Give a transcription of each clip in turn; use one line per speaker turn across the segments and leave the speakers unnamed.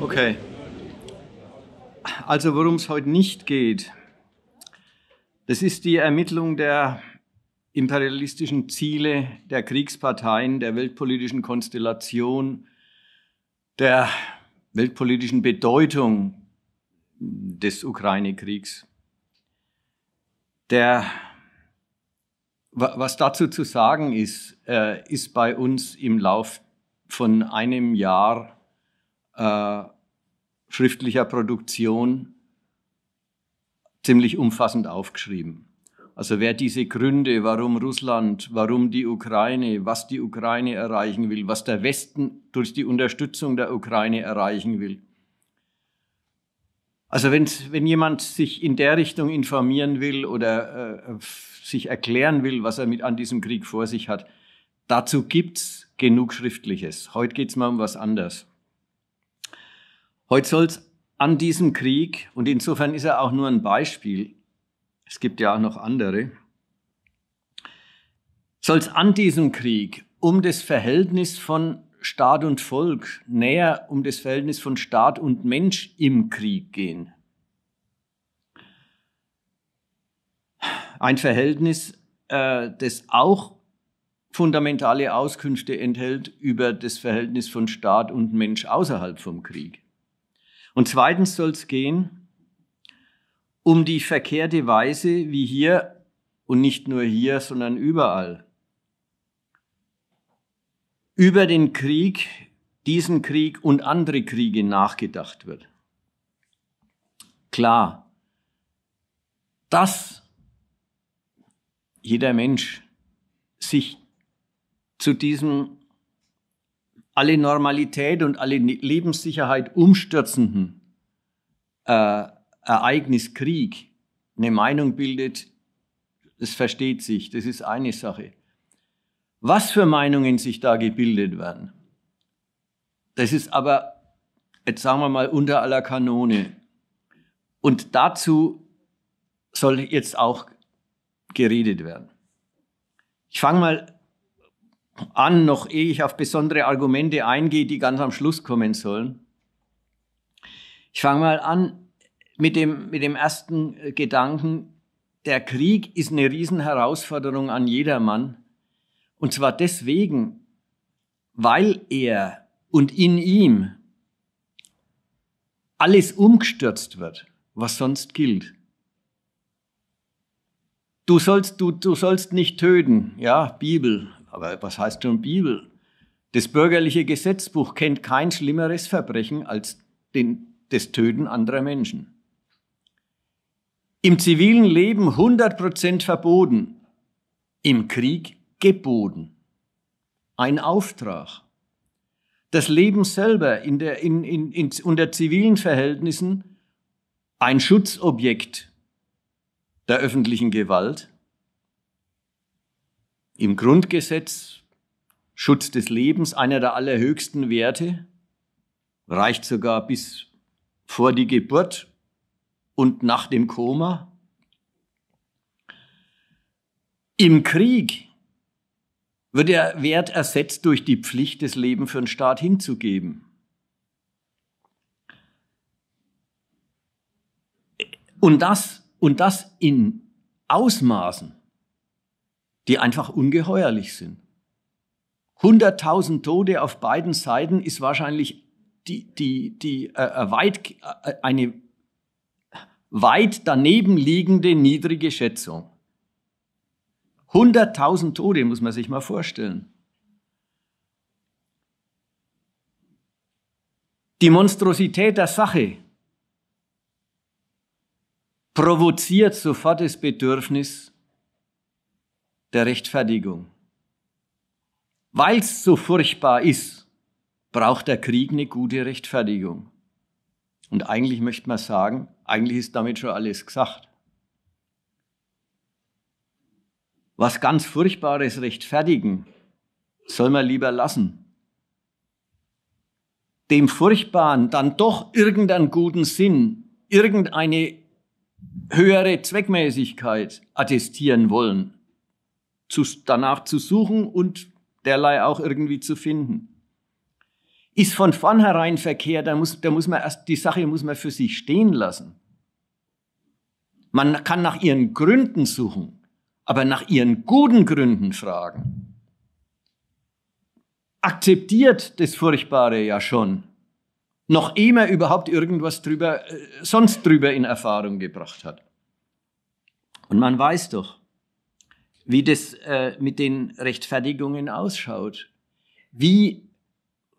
Okay. Also worum es heute nicht geht, das ist die Ermittlung der imperialistischen Ziele der Kriegsparteien, der weltpolitischen Konstellation, der weltpolitischen Bedeutung des Ukraine-Kriegs. Der, was dazu zu sagen ist, äh, ist bei uns im Lauf von einem Jahr äh, schriftlicher Produktion ziemlich umfassend aufgeschrieben. Also wer diese Gründe, warum Russland, warum die Ukraine, was die Ukraine erreichen will, was der Westen durch die Unterstützung der Ukraine erreichen will, also wenn jemand sich in der Richtung informieren will oder äh, sich erklären will, was er mit an diesem Krieg vor sich hat, dazu gibt es genug Schriftliches. Heute geht es mal um was anderes. Heute soll es an diesem Krieg, und insofern ist er auch nur ein Beispiel, es gibt ja auch noch andere, soll es an diesem Krieg um das Verhältnis von Staat und Volk, näher um das Verhältnis von Staat und Mensch im Krieg gehen. Ein Verhältnis, äh, das auch fundamentale Auskünfte enthält über das Verhältnis von Staat und Mensch außerhalb vom Krieg. Und zweitens soll es gehen um die verkehrte Weise, wie hier und nicht nur hier, sondern überall über den Krieg, diesen Krieg und andere Kriege nachgedacht wird. Klar, dass jeder Mensch sich zu diesem alle Normalität und alle ne-, Lebenssicherheit umstürzenden äh, Ereignis Krieg eine Meinung bildet, das versteht sich, das ist eine Sache was für Meinungen sich da gebildet werden. Das ist aber, jetzt sagen wir mal, unter aller Kanone. Und dazu soll jetzt auch geredet werden. Ich fange mal an, noch ehe ich auf besondere Argumente eingehe, die ganz am Schluss kommen sollen. Ich fange mal an mit dem, mit dem ersten Gedanken. Der Krieg ist eine Riesenherausforderung an jedermann und zwar deswegen, weil er und in ihm alles umgestürzt wird, was sonst gilt. Du sollst, du, du sollst nicht töten, ja, Bibel. Aber was heißt schon Bibel? Das bürgerliche Gesetzbuch kennt kein schlimmeres Verbrechen als den, das Töten anderer Menschen. Im zivilen Leben 100% verboten, im Krieg geboten, ein Auftrag. Das Leben selber in der, in, in, in, unter zivilen Verhältnissen ein Schutzobjekt der öffentlichen Gewalt. Im Grundgesetz Schutz des Lebens, einer der allerhöchsten Werte, reicht sogar bis vor die Geburt und nach dem Koma. Im Krieg wird der Wert ersetzt durch die Pflicht, das Leben für den Staat hinzugeben. Und das, und das in Ausmaßen, die einfach ungeheuerlich sind. 100.000 Tote auf beiden Seiten ist wahrscheinlich die, die, die, äh, äh weit, äh, eine weit daneben liegende niedrige Schätzung. 100.000 Tote, muss man sich mal vorstellen. Die Monstrosität der Sache provoziert sofort das Bedürfnis der Rechtfertigung. Weil es so furchtbar ist, braucht der Krieg eine gute Rechtfertigung. Und eigentlich möchte man sagen, eigentlich ist damit schon alles gesagt. was ganz Furchtbares rechtfertigen, soll man lieber lassen. Dem Furchtbaren dann doch irgendeinen guten Sinn, irgendeine höhere Zweckmäßigkeit attestieren wollen, zu, danach zu suchen und derlei auch irgendwie zu finden. Ist von vornherein verkehrt, da muss, da muss man erst, die Sache muss man für sich stehen lassen. Man kann nach ihren Gründen suchen aber nach ihren guten Gründen fragen. Akzeptiert das Furchtbare ja schon, noch immer überhaupt irgendwas drüber, äh, sonst drüber in Erfahrung gebracht hat. Und man weiß doch, wie das äh, mit den Rechtfertigungen ausschaut. Wie,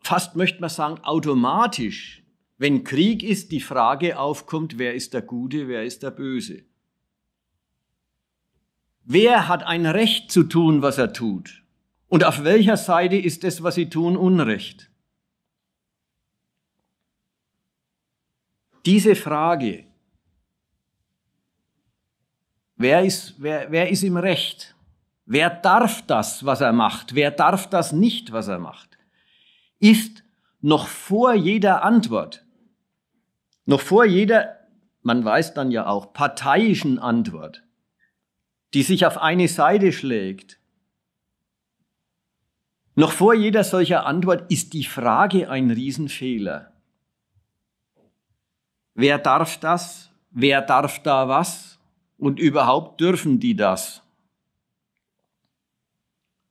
fast möchte man sagen, automatisch, wenn Krieg ist, die Frage aufkommt, wer ist der Gute, wer ist der Böse. Wer hat ein Recht zu tun, was er tut? Und auf welcher Seite ist das, was sie tun, Unrecht? Diese Frage, wer ist, wer, wer ist im Recht? Wer darf das, was er macht? Wer darf das nicht, was er macht? Ist noch vor jeder Antwort, noch vor jeder, man weiß dann ja auch, parteiischen Antwort, die sich auf eine Seite schlägt. Noch vor jeder solcher Antwort ist die Frage ein Riesenfehler. Wer darf das? Wer darf da was? Und überhaupt dürfen die das?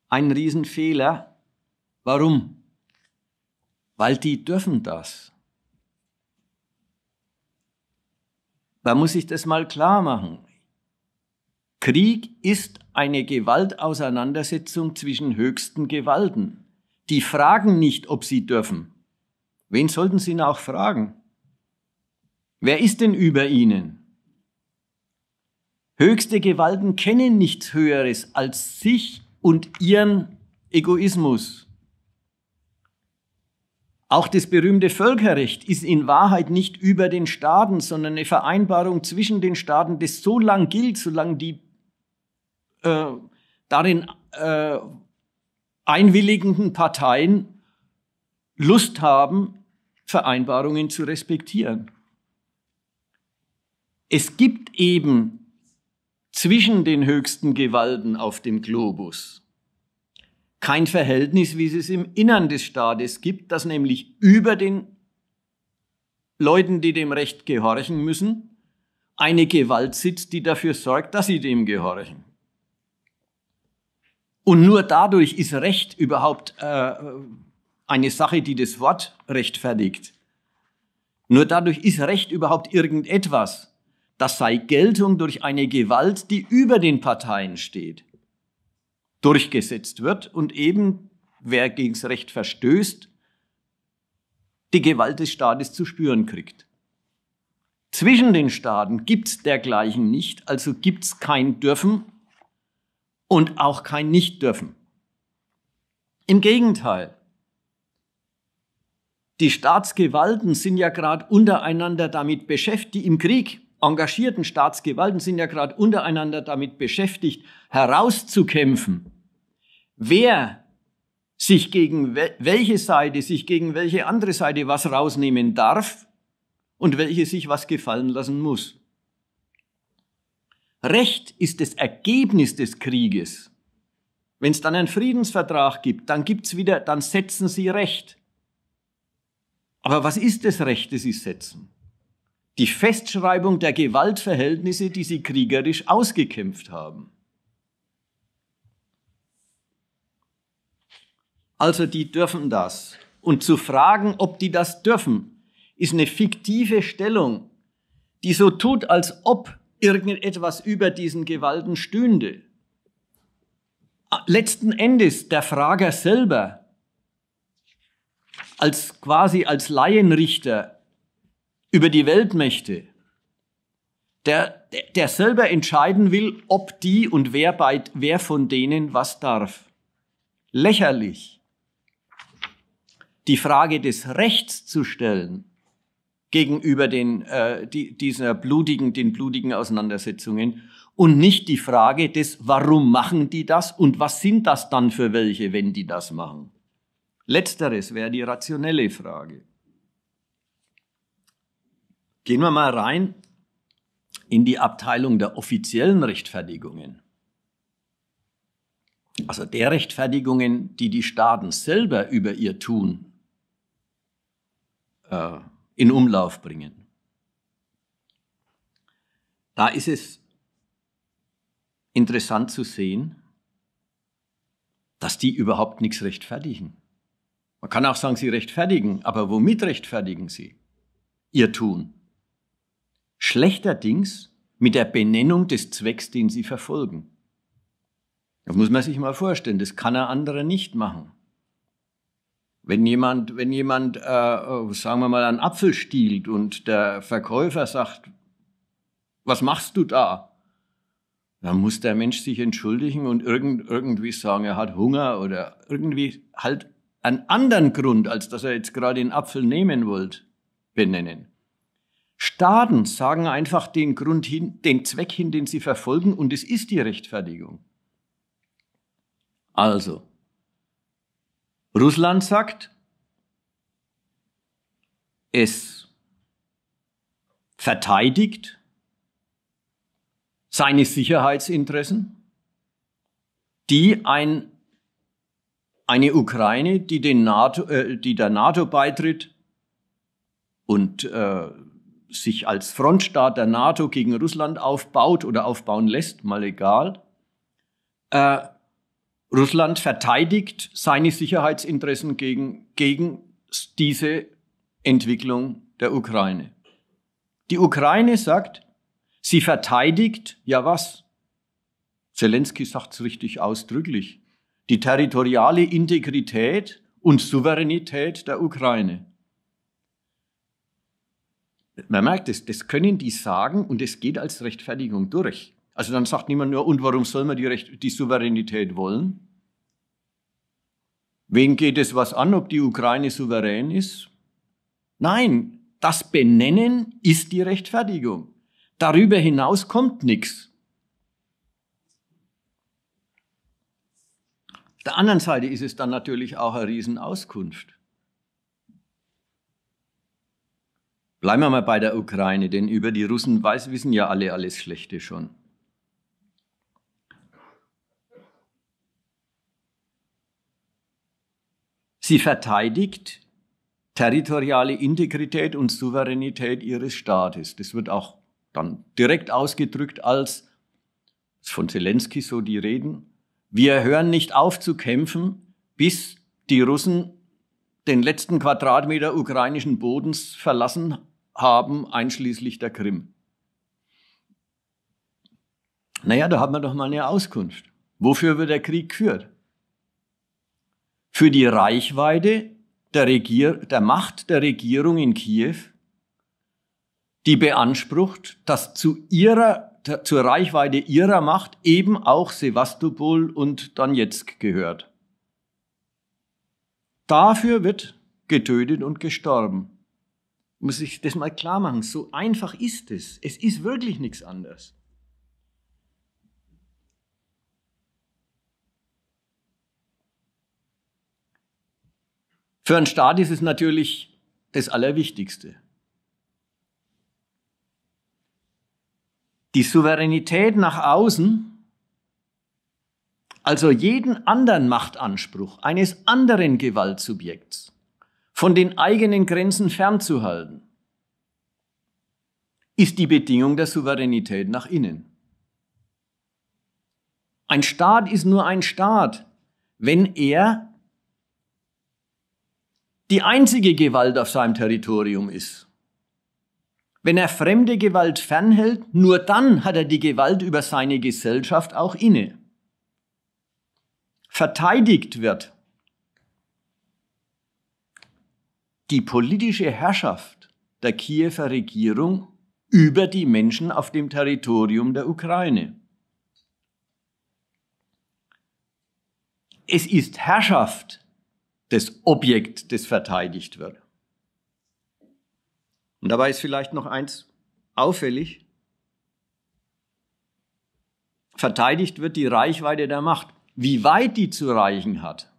Ein Riesenfehler. Warum? Weil die dürfen das. Da muss ich das mal klar machen. Krieg ist eine Gewaltauseinandersetzung zwischen höchsten Gewalten. Die fragen nicht, ob sie dürfen. Wen sollten sie nach fragen? Wer ist denn über ihnen? Höchste Gewalten kennen nichts Höheres als sich und ihren Egoismus. Auch das berühmte Völkerrecht ist in Wahrheit nicht über den Staaten, sondern eine Vereinbarung zwischen den Staaten, das so lang gilt, solange die äh, darin äh, einwilligenden Parteien Lust haben, Vereinbarungen zu respektieren. Es gibt eben zwischen den höchsten Gewalten auf dem Globus kein Verhältnis, wie es es im Innern des Staates gibt, das nämlich über den Leuten, die dem Recht gehorchen müssen, eine Gewalt sitzt, die dafür sorgt, dass sie dem gehorchen. Und nur dadurch ist Recht überhaupt äh, eine Sache, die das Wort rechtfertigt. Nur dadurch ist Recht überhaupt irgendetwas. Das sei Geltung durch eine Gewalt, die über den Parteien steht, durchgesetzt wird und eben, wer gegens Recht verstößt, die Gewalt des Staates zu spüren kriegt. Zwischen den Staaten gibt's dergleichen nicht, also gibt's kein Dürfen und auch kein Nicht-Dürfen. Im Gegenteil, die Staatsgewalten sind ja gerade untereinander damit beschäftigt, die im Krieg engagierten Staatsgewalten sind ja gerade untereinander damit beschäftigt, herauszukämpfen, wer sich gegen welche Seite, sich gegen welche andere Seite was rausnehmen darf und welche sich was gefallen lassen muss. Recht ist das Ergebnis des Krieges. Wenn es dann einen Friedensvertrag gibt, dann gibt's wieder, dann setzen sie Recht. Aber was ist das Recht, das sie setzen? Die Festschreibung der Gewaltverhältnisse, die sie kriegerisch ausgekämpft haben. Also die dürfen das. Und zu fragen, ob die das dürfen, ist eine fiktive Stellung, die so tut, als ob irgendetwas über diesen Gewalten stünde. Letzten Endes der Frager selber als quasi als Laienrichter über die Weltmächte, der, der selber entscheiden will, ob die und wer, bei, wer von denen was darf. Lächerlich. Die Frage des Rechts zu stellen, gegenüber den, äh, die, dieser blutigen, den blutigen Auseinandersetzungen und nicht die Frage des, warum machen die das und was sind das dann für welche, wenn die das machen. Letzteres wäre die rationelle Frage. Gehen wir mal rein in die Abteilung der offiziellen Rechtfertigungen. Also der Rechtfertigungen, die die Staaten selber über ihr Tun äh, in Umlauf bringen. Da ist es interessant zu sehen, dass die überhaupt nichts rechtfertigen. Man kann auch sagen, sie rechtfertigen, aber womit rechtfertigen sie ihr Tun? Schlechterdings mit der Benennung des Zwecks, den sie verfolgen. Das muss man sich mal vorstellen, das kann ein anderer nicht machen. Wenn jemand, wenn jemand, äh, äh, sagen wir mal, einen Apfel stiehlt und der Verkäufer sagt, was machst du da? Dann muss der Mensch sich entschuldigen und irgend, irgendwie sagen, er hat Hunger oder irgendwie halt einen anderen Grund, als dass er jetzt gerade den Apfel nehmen wollte, benennen. Staaten sagen einfach den Grund hin, den Zweck hin, den sie verfolgen, und es ist die Rechtfertigung. Also, Russland sagt, es verteidigt seine Sicherheitsinteressen, die ein, eine Ukraine, die, den NATO, äh, die der NATO beitritt und äh, sich als Frontstaat der NATO gegen Russland aufbaut oder aufbauen lässt, mal egal, äh, Russland verteidigt seine Sicherheitsinteressen gegen, gegen diese Entwicklung der Ukraine. Die Ukraine sagt, sie verteidigt, ja was? Zelensky sagt es richtig ausdrücklich, die territoriale Integrität und Souveränität der Ukraine. Man merkt es, das können die sagen und es geht als Rechtfertigung durch. Also dann sagt niemand nur, und warum soll man die, Recht, die Souveränität wollen? Wen geht es was an, ob die Ukraine souverän ist? Nein, das Benennen ist die Rechtfertigung. Darüber hinaus kommt nichts. Auf der anderen Seite ist es dann natürlich auch eine Riesenauskunft. Bleiben wir mal bei der Ukraine, denn über die Russen weiß, wissen ja alle alles Schlechte schon. Sie verteidigt territoriale Integrität und Souveränität ihres Staates. Das wird auch dann direkt ausgedrückt als, von Zelensky so die Reden, wir hören nicht auf zu kämpfen, bis die Russen den letzten Quadratmeter ukrainischen Bodens verlassen haben, einschließlich der Krim. Naja, da haben wir doch mal eine Auskunft. Wofür wird der Krieg geführt? für die Reichweite der, Regier der Macht der Regierung in Kiew, die beansprucht, dass zu ihrer, zur Reichweite ihrer Macht eben auch Sevastopol und Donetsk gehört. Dafür wird getötet und gestorben. Muss ich das mal klar machen. So einfach ist es. Es ist wirklich nichts anderes. Für einen Staat ist es natürlich das Allerwichtigste. Die Souveränität nach außen, also jeden anderen Machtanspruch eines anderen Gewaltsubjekts, von den eigenen Grenzen fernzuhalten, ist die Bedingung der Souveränität nach innen. Ein Staat ist nur ein Staat, wenn er die einzige Gewalt auf seinem Territorium ist. Wenn er fremde Gewalt fernhält, nur dann hat er die Gewalt über seine Gesellschaft auch inne. Verteidigt wird die politische Herrschaft der Kiewer Regierung über die Menschen auf dem Territorium der Ukraine. Es ist Herrschaft das Objekt, das verteidigt wird. Und dabei ist vielleicht noch eins auffällig. Verteidigt wird die Reichweite der Macht. Wie weit die zu reichen hat,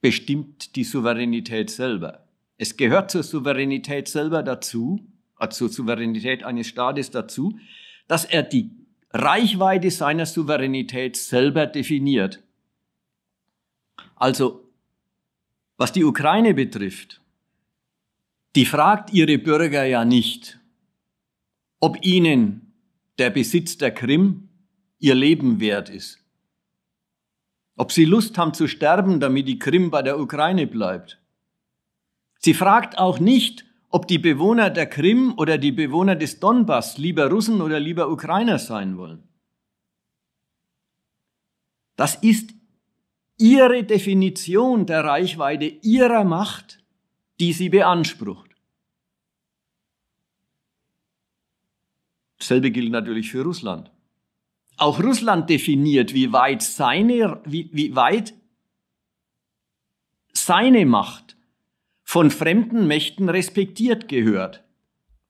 bestimmt die Souveränität selber. Es gehört zur Souveränität selber dazu, äh, zur Souveränität eines Staates dazu, dass er die Reichweite seiner Souveränität selber definiert. Also, was die Ukraine betrifft, die fragt ihre Bürger ja nicht, ob ihnen der Besitz der Krim ihr Leben wert ist, ob sie Lust haben zu sterben, damit die Krim bei der Ukraine bleibt. Sie fragt auch nicht, ob die Bewohner der Krim oder die Bewohner des Donbass lieber Russen oder lieber Ukrainer sein wollen. Das ist ihre Definition der Reichweite ihrer Macht, die sie beansprucht. Dasselbe gilt natürlich für Russland. Auch Russland definiert, wie weit seine, wie, wie weit seine Macht von fremden Mächten respektiert gehört.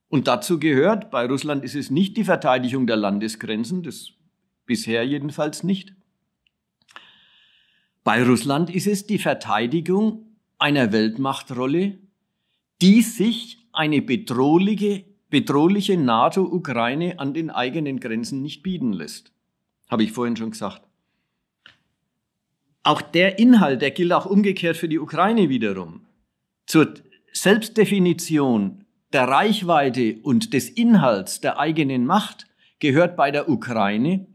Und dazu gehört, bei Russland ist es nicht die Verteidigung der Landesgrenzen, das bisher jedenfalls nicht. Bei Russland ist es die Verteidigung einer Weltmachtrolle, die sich eine bedrohliche, bedrohliche NATO-Ukraine an den eigenen Grenzen nicht bieten lässt. Habe ich vorhin schon gesagt. Auch der Inhalt, der gilt auch umgekehrt für die Ukraine wiederum zur Selbstdefinition der Reichweite und des Inhalts der eigenen Macht gehört bei der Ukraine,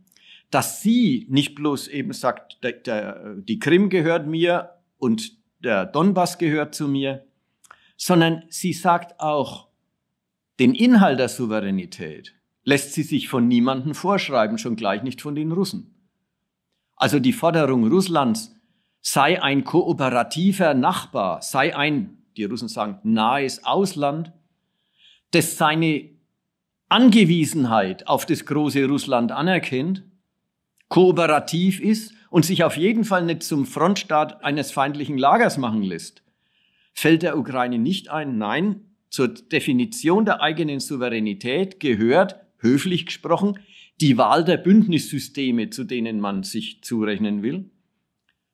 dass sie nicht bloß eben sagt, der, der, die Krim gehört mir und der Donbass gehört zu mir, sondern sie sagt auch, den Inhalt der Souveränität lässt sie sich von niemandem vorschreiben, schon gleich nicht von den Russen. Also die Forderung Russlands sei ein kooperativer Nachbar, sei ein die Russen sagen nahes Ausland, das seine Angewiesenheit auf das große Russland anerkennt, kooperativ ist und sich auf jeden Fall nicht zum Frontstaat eines feindlichen Lagers machen lässt, fällt der Ukraine nicht ein. Nein, zur Definition der eigenen Souveränität gehört, höflich gesprochen, die Wahl der Bündnissysteme, zu denen man sich zurechnen will.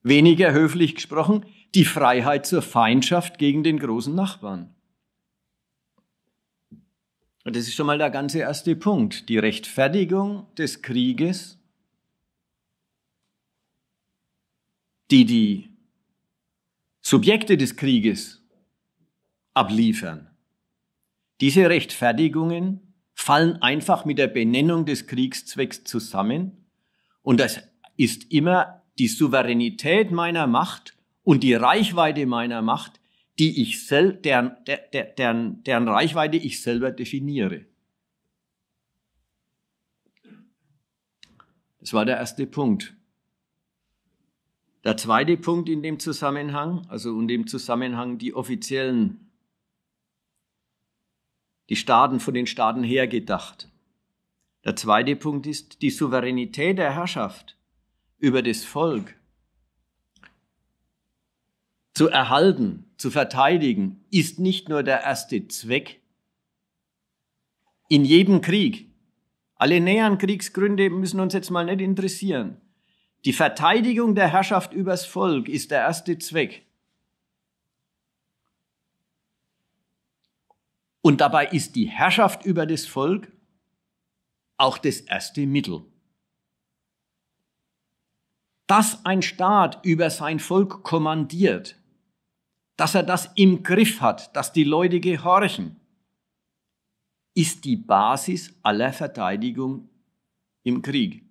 Weniger höflich gesprochen, die Freiheit zur Feindschaft gegen den großen Nachbarn. Und das ist schon mal der ganze erste Punkt. Die Rechtfertigung des Krieges, die die Subjekte des Krieges abliefern. Diese Rechtfertigungen fallen einfach mit der Benennung des Kriegszwecks zusammen und das ist immer die Souveränität meiner Macht und die Reichweite meiner Macht, die ich sel deren, der, deren, deren Reichweite ich selber definiere. Das war der erste Punkt. Der zweite Punkt in dem Zusammenhang, also in dem Zusammenhang die offiziellen, die Staaten von den Staaten hergedacht. Der zweite Punkt ist die Souveränität der Herrschaft über das Volk zu erhalten, zu verteidigen, ist nicht nur der erste Zweck. In jedem Krieg, alle näheren Kriegsgründe müssen uns jetzt mal nicht interessieren. Die Verteidigung der Herrschaft übers Volk ist der erste Zweck. Und dabei ist die Herrschaft über das Volk auch das erste Mittel. Dass ein Staat über sein Volk kommandiert, dass er das im Griff hat, dass die Leute gehorchen, ist die Basis aller Verteidigung im Krieg.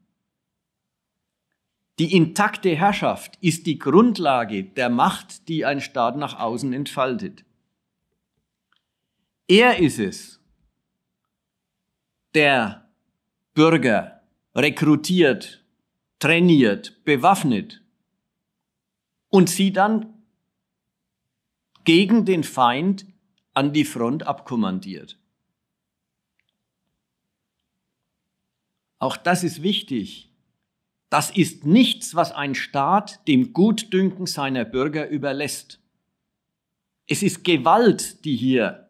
Die intakte Herrschaft ist die Grundlage der Macht, die ein Staat nach außen entfaltet. Er ist es, der Bürger rekrutiert, trainiert, bewaffnet und sie dann gegen den Feind an die Front abkommandiert. Auch das ist wichtig. Das ist nichts, was ein Staat dem Gutdünken seiner Bürger überlässt. Es ist Gewalt, die hier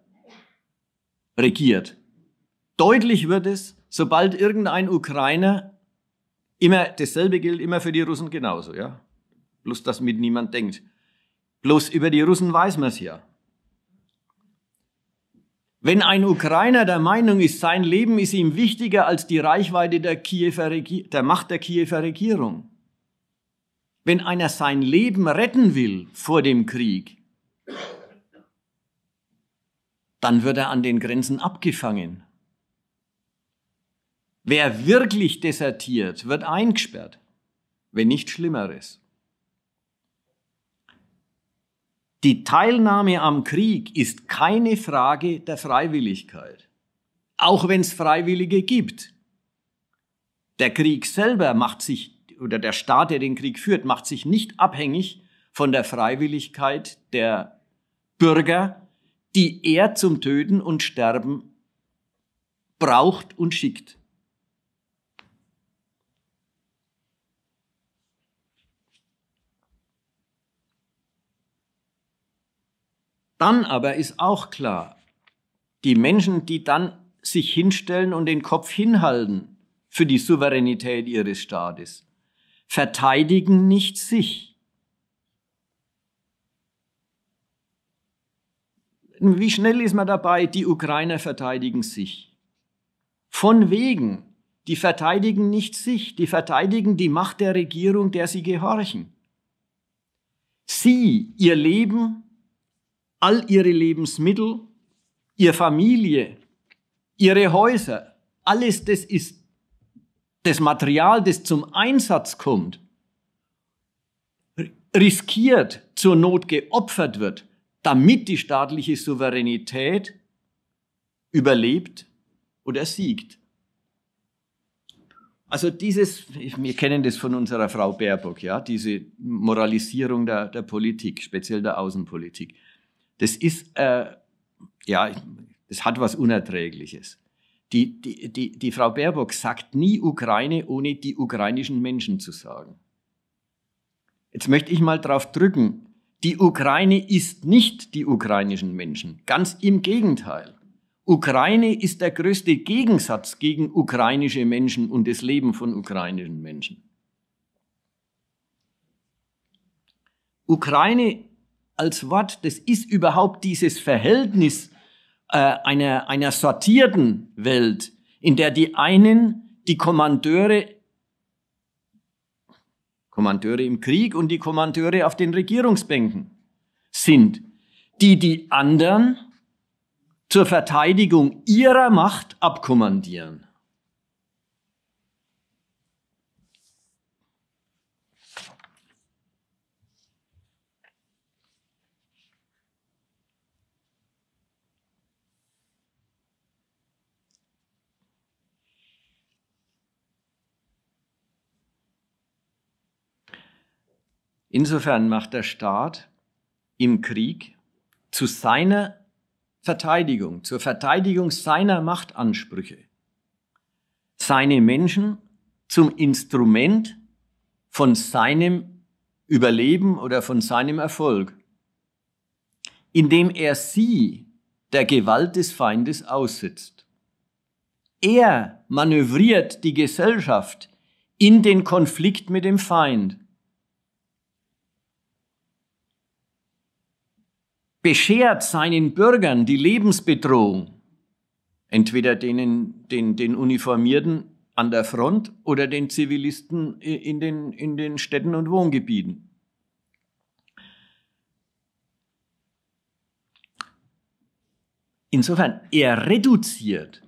regiert. Deutlich wird es, sobald irgendein Ukrainer, immer dasselbe gilt immer für die Russen genauso, ja. Bloß, dass mit niemand denkt. Bloß über die Russen weiß man es ja. Wenn ein Ukrainer der Meinung ist, sein Leben ist ihm wichtiger als die Reichweite der, Kiefer, der Macht der Kiewer Regierung, wenn einer sein Leben retten will vor dem Krieg, dann wird er an den Grenzen abgefangen. Wer wirklich desertiert, wird eingesperrt, wenn nicht Schlimmeres. Die Teilnahme am Krieg ist keine Frage der Freiwilligkeit, auch wenn es Freiwillige gibt. Der Krieg selber macht sich, oder der Staat, der den Krieg führt, macht sich nicht abhängig von der Freiwilligkeit der Bürger, die er zum Töten und Sterben braucht und schickt. Dann aber ist auch klar, die Menschen, die dann sich hinstellen und den Kopf hinhalten für die Souveränität ihres Staates, verteidigen nicht sich. Wie schnell ist man dabei, die Ukrainer verteidigen sich? Von wegen, die verteidigen nicht sich, die verteidigen die Macht der Regierung, der sie gehorchen. Sie, ihr Leben, all ihre Lebensmittel, ihre Familie, ihre Häuser, alles das ist das Material, das zum Einsatz kommt, riskiert, zur Not geopfert wird, damit die staatliche Souveränität überlebt oder siegt. Also dieses, wir kennen das von unserer Frau Baerbock, ja, diese Moralisierung der, der Politik, speziell der Außenpolitik. Das ist, äh, ja, das hat was Unerträgliches. Die, die, die, die Frau Baerbock sagt nie Ukraine, ohne die ukrainischen Menschen zu sagen. Jetzt möchte ich mal drauf drücken. Die Ukraine ist nicht die ukrainischen Menschen. Ganz im Gegenteil. Ukraine ist der größte Gegensatz gegen ukrainische Menschen und das Leben von ukrainischen Menschen. Ukraine als Wort, das ist überhaupt dieses Verhältnis äh, einer, einer sortierten Welt, in der die einen, die Kommandeure, Kommandeure im Krieg und die Kommandeure auf den Regierungsbänken sind, die die anderen zur Verteidigung ihrer Macht abkommandieren. Insofern macht der Staat im Krieg zu seiner Verteidigung, zur Verteidigung seiner Machtansprüche, seine Menschen zum Instrument von seinem Überleben oder von seinem Erfolg, indem er sie der Gewalt des Feindes aussetzt. Er manövriert die Gesellschaft in den Konflikt mit dem Feind beschert seinen Bürgern die Lebensbedrohung, entweder denen, den, den Uniformierten an der Front oder den Zivilisten in den, in den Städten und Wohngebieten. Insofern, er reduziert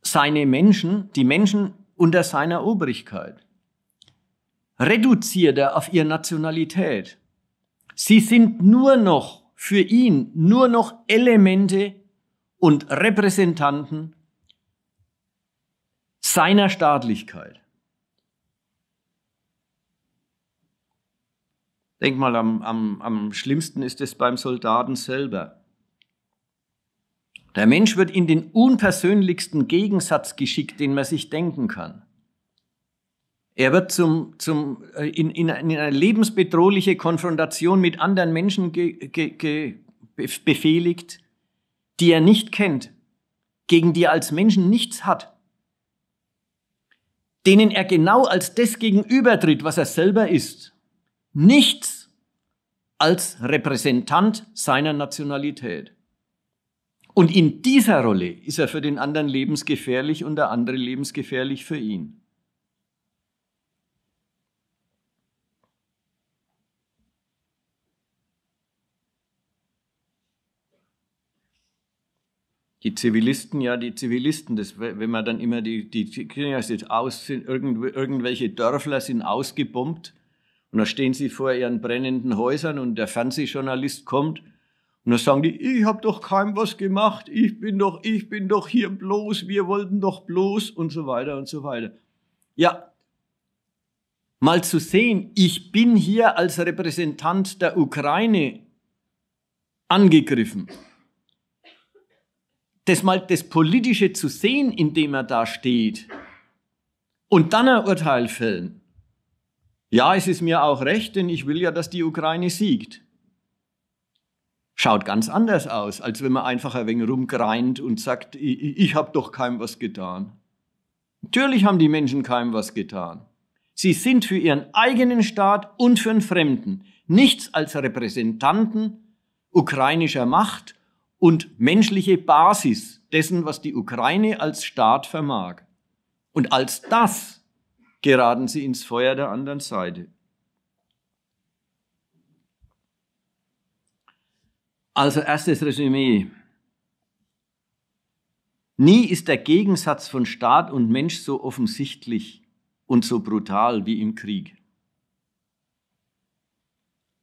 seine Menschen, die Menschen unter seiner Obrigkeit, reduziert er auf ihre Nationalität Sie sind nur noch für ihn, nur noch Elemente und Repräsentanten seiner Staatlichkeit. Denk mal, am, am, am schlimmsten ist es beim Soldaten selber. Der Mensch wird in den unpersönlichsten Gegensatz geschickt, den man sich denken kann. Er wird zum, zum, äh, in, in eine lebensbedrohliche Konfrontation mit anderen Menschen ge, ge, ge, befehligt, die er nicht kennt, gegen die er als Menschen nichts hat, denen er genau als das gegenübertritt, was er selber ist, nichts als Repräsentant seiner Nationalität. Und in dieser Rolle ist er für den anderen lebensgefährlich und der andere lebensgefährlich für ihn. die Zivilisten, ja, die Zivilisten, das, wenn man dann immer die, die, die sind aus, sind irgendw, irgendwelche Dörfler sind ausgebombt und da stehen sie vor ihren brennenden Häusern und der Fernsehjournalist kommt und dann sagen die, ich habe doch keinem was gemacht, ich bin doch, ich bin doch hier bloß, wir wollten doch bloß und so weiter und so weiter. Ja, mal zu sehen, ich bin hier als Repräsentant der Ukraine angegriffen das mal das Politische zu sehen, indem er da steht und dann ein Urteil fällen. Ja, es ist mir auch recht, denn ich will ja, dass die Ukraine siegt. Schaut ganz anders aus, als wenn man einfach ein wenig rumgreint und sagt, ich, ich habe doch keinem was getan. Natürlich haben die Menschen keinem was getan. Sie sind für ihren eigenen Staat und für den Fremden nichts als Repräsentanten ukrainischer Macht und menschliche Basis dessen, was die Ukraine als Staat vermag. Und als das geraten sie ins Feuer der anderen Seite. Also erstes Resümee. Nie ist der Gegensatz von Staat und Mensch so offensichtlich und so brutal wie im Krieg.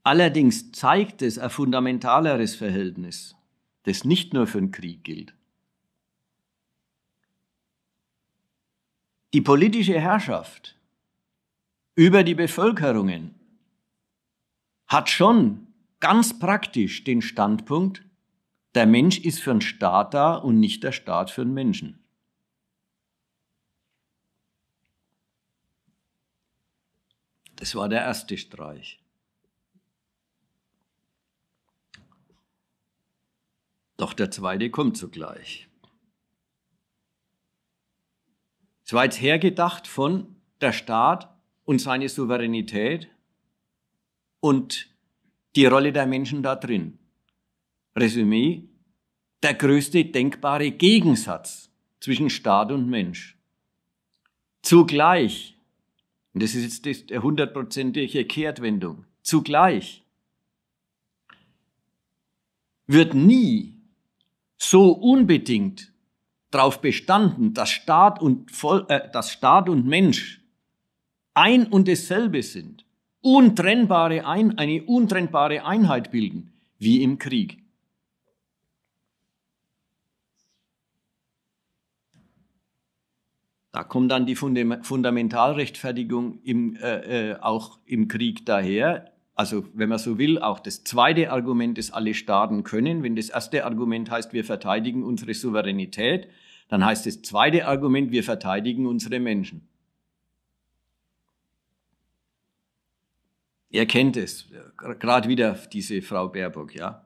Allerdings zeigt es ein fundamentaleres Verhältnis das nicht nur für den Krieg gilt. Die politische Herrschaft über die Bevölkerungen hat schon ganz praktisch den Standpunkt, der Mensch ist für den Staat da und nicht der Staat für den Menschen. Das war der erste Streich. Doch der zweite kommt zugleich. Es war jetzt hergedacht von der Staat und seine Souveränität und die Rolle der Menschen da drin. Resümee, der größte denkbare Gegensatz zwischen Staat und Mensch. Zugleich, und das ist jetzt die hundertprozentige Kehrtwendung, zugleich wird nie so unbedingt darauf bestanden, dass Staat, und Vol äh, dass Staat und Mensch ein und dasselbe sind, untrennbare ein eine untrennbare Einheit bilden, wie im Krieg. Da kommt dann die Fundamentalrechtfertigung im, äh, äh, auch im Krieg daher also wenn man so will, auch das zweite Argument ist, alle Staaten können. Wenn das erste Argument heißt, wir verteidigen unsere Souveränität, dann heißt das zweite Argument, wir verteidigen unsere Menschen. Ihr kennt es, äh, gerade wieder diese Frau Baerbock, ja.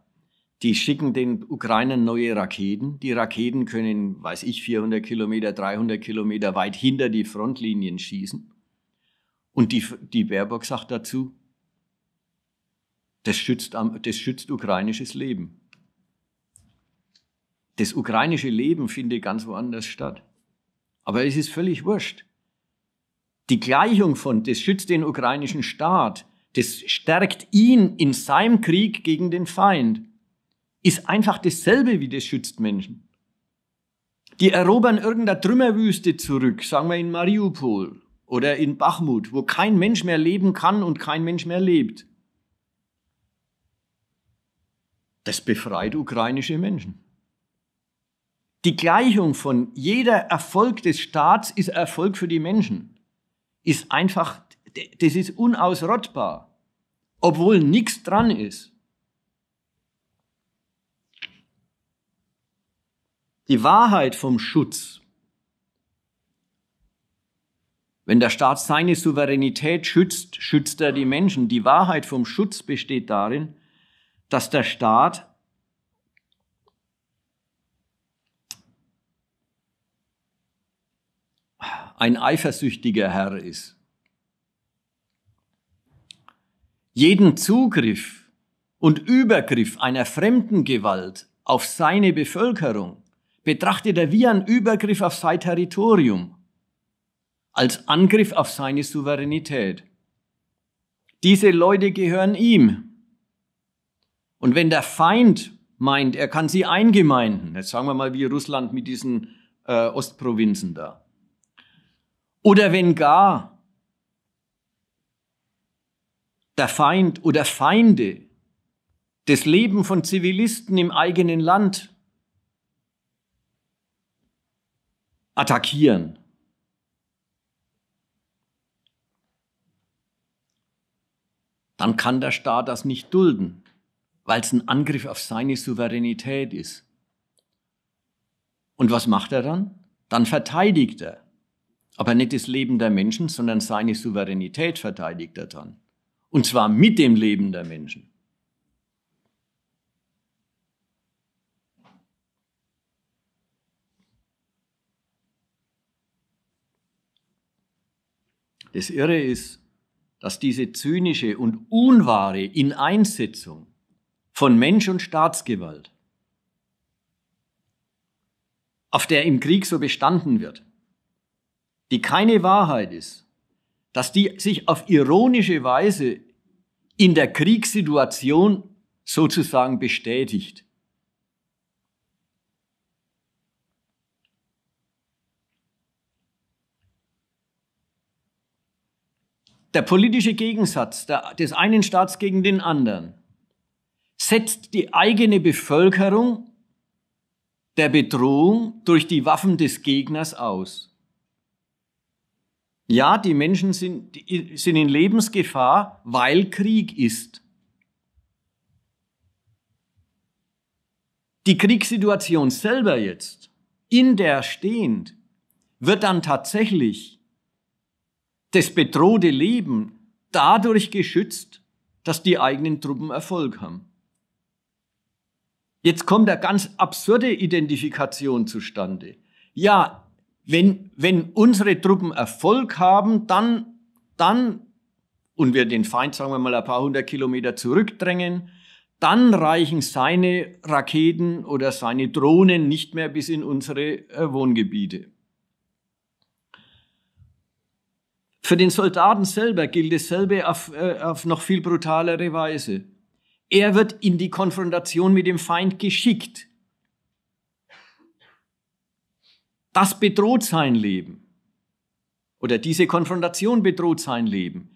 Die schicken den Ukrainern neue Raketen. Die Raketen können, weiß ich, 400 Kilometer, 300 Kilometer weit hinter die Frontlinien schießen. Und die, die Baerbock sagt dazu, das schützt, das schützt ukrainisches Leben. Das ukrainische Leben findet ganz woanders statt. Aber es ist völlig wurscht. Die Gleichung von, das schützt den ukrainischen Staat, das stärkt ihn in seinem Krieg gegen den Feind, ist einfach dasselbe wie das schützt Menschen. Die erobern irgendeine Trümmerwüste zurück, sagen wir in Mariupol oder in Bachmut, wo kein Mensch mehr leben kann und kein Mensch mehr lebt. Das befreit ukrainische Menschen. Die Gleichung von jeder Erfolg des Staats ist Erfolg für die Menschen. Ist einfach, das ist unausrottbar. Obwohl nichts dran ist. Die Wahrheit vom Schutz. Wenn der Staat seine Souveränität schützt, schützt er die Menschen. Die Wahrheit vom Schutz besteht darin, dass der Staat ein eifersüchtiger Herr ist. Jeden Zugriff und Übergriff einer fremden Gewalt auf seine Bevölkerung betrachtet er wie ein Übergriff auf sein Territorium, als Angriff auf seine Souveränität. Diese Leute gehören ihm. Und wenn der Feind meint, er kann sie eingemeinden, jetzt sagen wir mal wie Russland mit diesen äh, Ostprovinzen da, oder wenn gar der Feind oder Feinde das Leben von Zivilisten im eigenen Land attackieren. Dann kann der Staat das nicht dulden weil es ein Angriff auf seine Souveränität ist. Und was macht er dann? Dann verteidigt er. Aber nicht das Leben der Menschen, sondern seine Souveränität verteidigt er dann. Und zwar mit dem Leben der Menschen. Das Irre ist, dass diese zynische und unwahre Ineinsetzung von Mensch und Staatsgewalt, auf der im Krieg so bestanden wird, die keine Wahrheit ist, dass die sich auf ironische Weise in der Kriegssituation sozusagen bestätigt. Der politische Gegensatz des einen Staats gegen den anderen setzt die eigene Bevölkerung der Bedrohung durch die Waffen des Gegners aus. Ja, die Menschen sind, sind in Lebensgefahr, weil Krieg ist. Die Kriegssituation selber jetzt, in der stehend, wird dann tatsächlich das bedrohte Leben dadurch geschützt, dass die eigenen Truppen Erfolg haben. Jetzt kommt eine ganz absurde Identifikation zustande. Ja, wenn, wenn unsere Truppen Erfolg haben, dann, dann, und wir den Feind, sagen wir mal, ein paar hundert Kilometer zurückdrängen, dann reichen seine Raketen oder seine Drohnen nicht mehr bis in unsere äh, Wohngebiete. Für den Soldaten selber gilt dasselbe auf, äh, auf noch viel brutalere Weise. Er wird in die Konfrontation mit dem Feind geschickt. Das bedroht sein Leben. Oder diese Konfrontation bedroht sein Leben.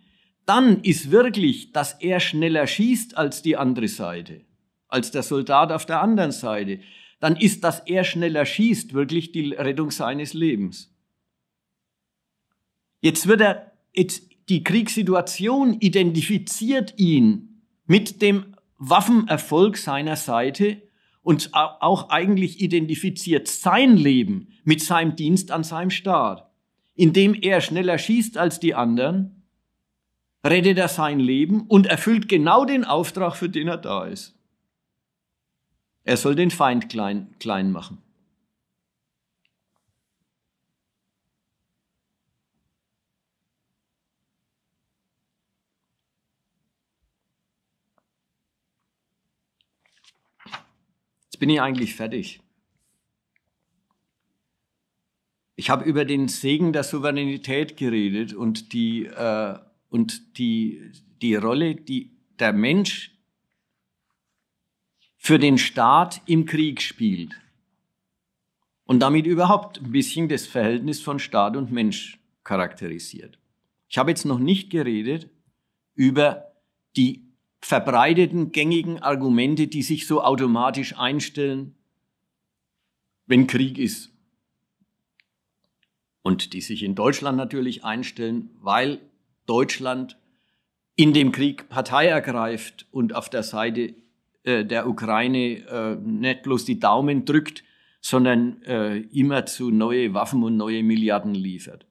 Dann ist wirklich, dass er schneller schießt als die andere Seite, als der Soldat auf der anderen Seite. Dann ist, dass er schneller schießt, wirklich die Rettung seines Lebens. Jetzt wird er, jetzt die Kriegssituation identifiziert ihn mit dem Waffenerfolg seiner Seite und auch eigentlich identifiziert sein Leben mit seinem Dienst an seinem Staat. Indem er schneller schießt als die anderen, rettet er sein Leben und erfüllt genau den Auftrag, für den er da ist. Er soll den Feind klein, klein machen. Jetzt bin ich eigentlich fertig. Ich habe über den Segen der Souveränität geredet und die, äh, und die, die Rolle, die der Mensch für den Staat im Krieg spielt. Und damit überhaupt ein bisschen das Verhältnis von Staat und Mensch charakterisiert. Ich habe jetzt noch nicht geredet über die verbreiteten, gängigen Argumente, die sich so automatisch einstellen, wenn Krieg ist. Und die sich in Deutschland natürlich einstellen, weil Deutschland in dem Krieg Partei ergreift und auf der Seite äh, der Ukraine äh, nicht bloß die Daumen drückt, sondern äh, immerzu neue Waffen und neue Milliarden liefert.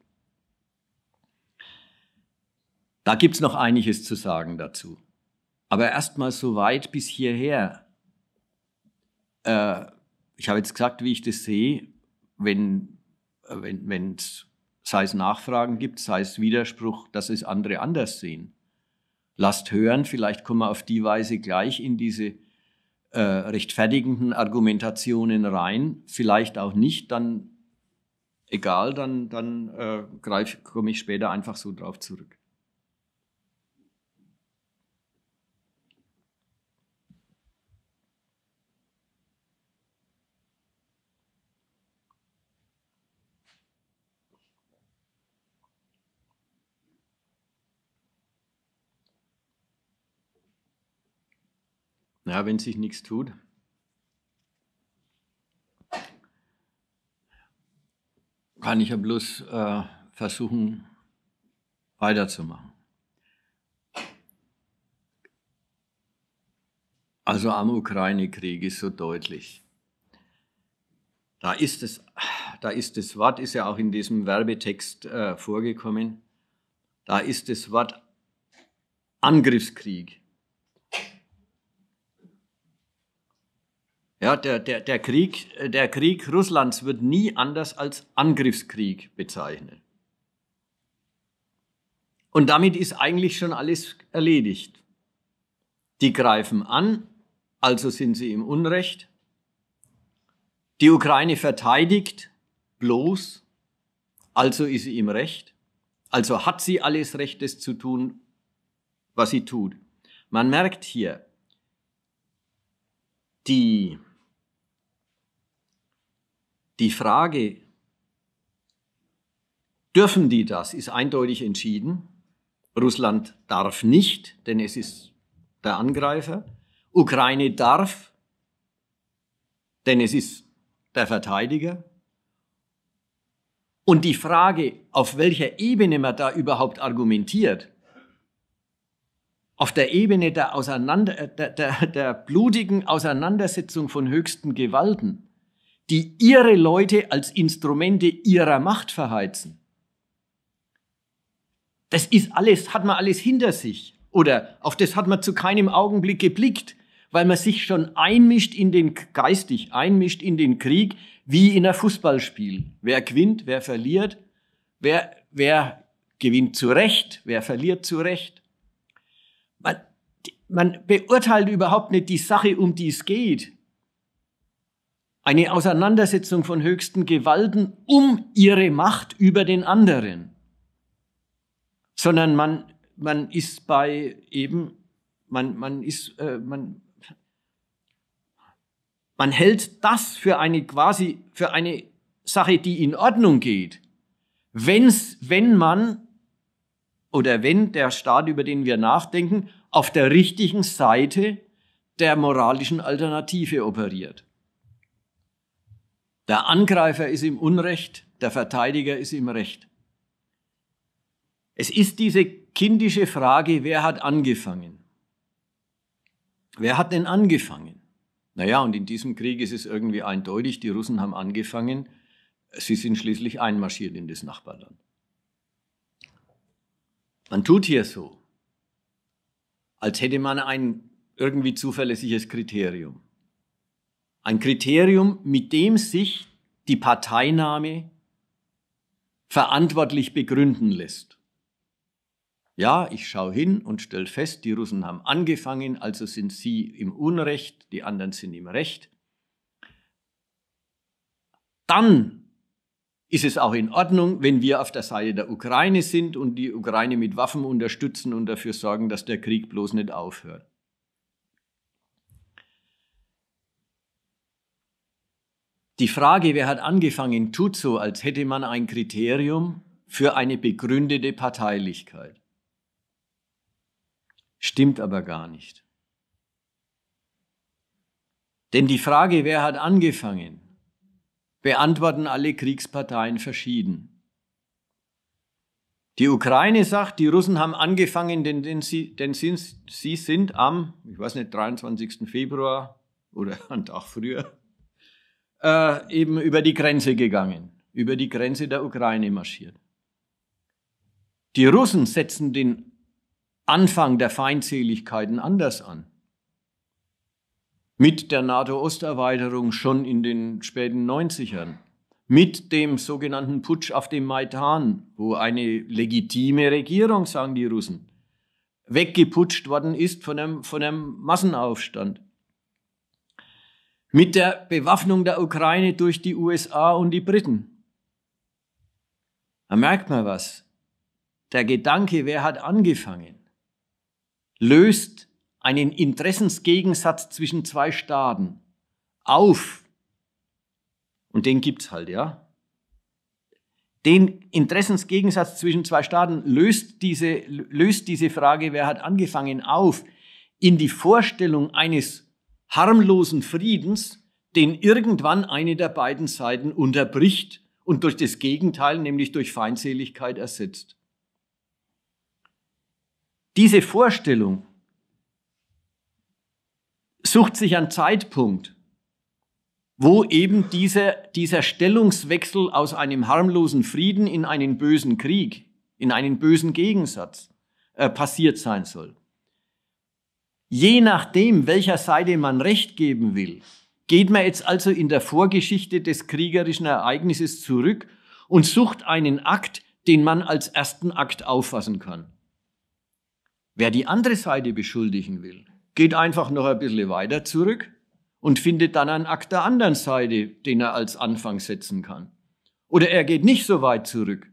Da gibt es noch einiges zu sagen dazu. Aber erstmal so weit bis hierher. Äh, ich habe jetzt gesagt, wie ich das sehe, wenn es, äh, wenn, sei es Nachfragen gibt, sei es Widerspruch, dass es andere anders sehen. Lasst hören, vielleicht kommen wir auf die Weise gleich in diese äh, rechtfertigenden Argumentationen rein, vielleicht auch nicht, dann egal, dann, dann äh, komme ich später einfach so drauf zurück. Na, wenn sich nichts tut. Kann ich ja bloß äh, versuchen, weiterzumachen. Also am Ukraine-Krieg ist so deutlich. Da ist, das, da ist das Wort, ist ja auch in diesem Werbetext äh, vorgekommen, da ist das Wort Angriffskrieg Ja, der, der, der, Krieg, der Krieg Russlands wird nie anders als Angriffskrieg bezeichnet. Und damit ist eigentlich schon alles erledigt. Die greifen an, also sind sie im Unrecht. Die Ukraine verteidigt bloß, also ist sie im Recht. Also hat sie alles Recht, das zu tun, was sie tut. Man merkt hier, die die Frage, dürfen die das, ist eindeutig entschieden. Russland darf nicht, denn es ist der Angreifer. Ukraine darf, denn es ist der Verteidiger. Und die Frage, auf welcher Ebene man da überhaupt argumentiert, auf der Ebene der, Auseinander, der, der, der blutigen Auseinandersetzung von höchsten Gewalten, die ihre Leute als Instrumente ihrer Macht verheizen. Das ist alles, hat man alles hinter sich. Oder auf das hat man zu keinem Augenblick geblickt, weil man sich schon einmischt in den, geistig einmischt in den Krieg, wie in einem Fußballspiel. Wer gewinnt, wer verliert, wer, wer gewinnt zu Recht, wer verliert zu Recht. Man, man beurteilt überhaupt nicht die Sache, um die es geht, eine Auseinandersetzung von höchsten Gewalten um ihre Macht über den anderen. Sondern man, man ist bei eben, man, man ist, äh, man, man hält das für eine quasi, für eine Sache, die in Ordnung geht. Wenn's, wenn man oder wenn der Staat, über den wir nachdenken, auf der richtigen Seite der moralischen Alternative operiert. Der Angreifer ist im Unrecht, der Verteidiger ist im Recht. Es ist diese kindische Frage, wer hat angefangen? Wer hat denn angefangen? Naja, und in diesem Krieg ist es irgendwie eindeutig, die Russen haben angefangen, sie sind schließlich einmarschiert in das Nachbarland. Man tut hier so, als hätte man ein irgendwie zuverlässiges Kriterium. Ein Kriterium, mit dem sich die Parteinahme verantwortlich begründen lässt. Ja, ich schaue hin und stelle fest, die Russen haben angefangen, also sind sie im Unrecht, die anderen sind im Recht. Dann ist es auch in Ordnung, wenn wir auf der Seite der Ukraine sind und die Ukraine mit Waffen unterstützen und dafür sorgen, dass der Krieg bloß nicht aufhört. Die Frage, wer hat angefangen, tut so, als hätte man ein Kriterium für eine begründete Parteilichkeit. Stimmt aber gar nicht. Denn die Frage, wer hat angefangen, beantworten alle Kriegsparteien verschieden. Die Ukraine sagt, die Russen haben angefangen, denn, denn, sie, denn sind, sie sind am, ich weiß nicht, 23. Februar oder einen Tag früher, äh, eben über die Grenze gegangen, über die Grenze der Ukraine marschiert. Die Russen setzen den Anfang der Feindseligkeiten anders an. Mit der NATO-Osterweiterung schon in den späten 90ern mit dem sogenannten Putsch auf dem Maidan, wo eine legitime Regierung, sagen die Russen, weggeputscht worden ist von einem, von einem Massenaufstand mit der Bewaffnung der Ukraine durch die USA und die Briten. Da merkt man was. Der Gedanke, wer hat angefangen, löst einen Interessensgegensatz zwischen zwei Staaten auf. Und den gibt's halt, ja. Den Interessensgegensatz zwischen zwei Staaten löst diese, löst diese Frage, wer hat angefangen, auf in die Vorstellung eines harmlosen Friedens, den irgendwann eine der beiden Seiten unterbricht und durch das Gegenteil, nämlich durch Feindseligkeit ersetzt. Diese Vorstellung sucht sich einen Zeitpunkt, wo eben dieser, dieser Stellungswechsel aus einem harmlosen Frieden in einen bösen Krieg, in einen bösen Gegensatz äh, passiert sein soll. Je nachdem, welcher Seite man Recht geben will, geht man jetzt also in der Vorgeschichte des kriegerischen Ereignisses zurück und sucht einen Akt, den man als ersten Akt auffassen kann. Wer die andere Seite beschuldigen will, geht einfach noch ein bisschen weiter zurück und findet dann einen Akt der anderen Seite, den er als Anfang setzen kann. Oder er geht nicht so weit zurück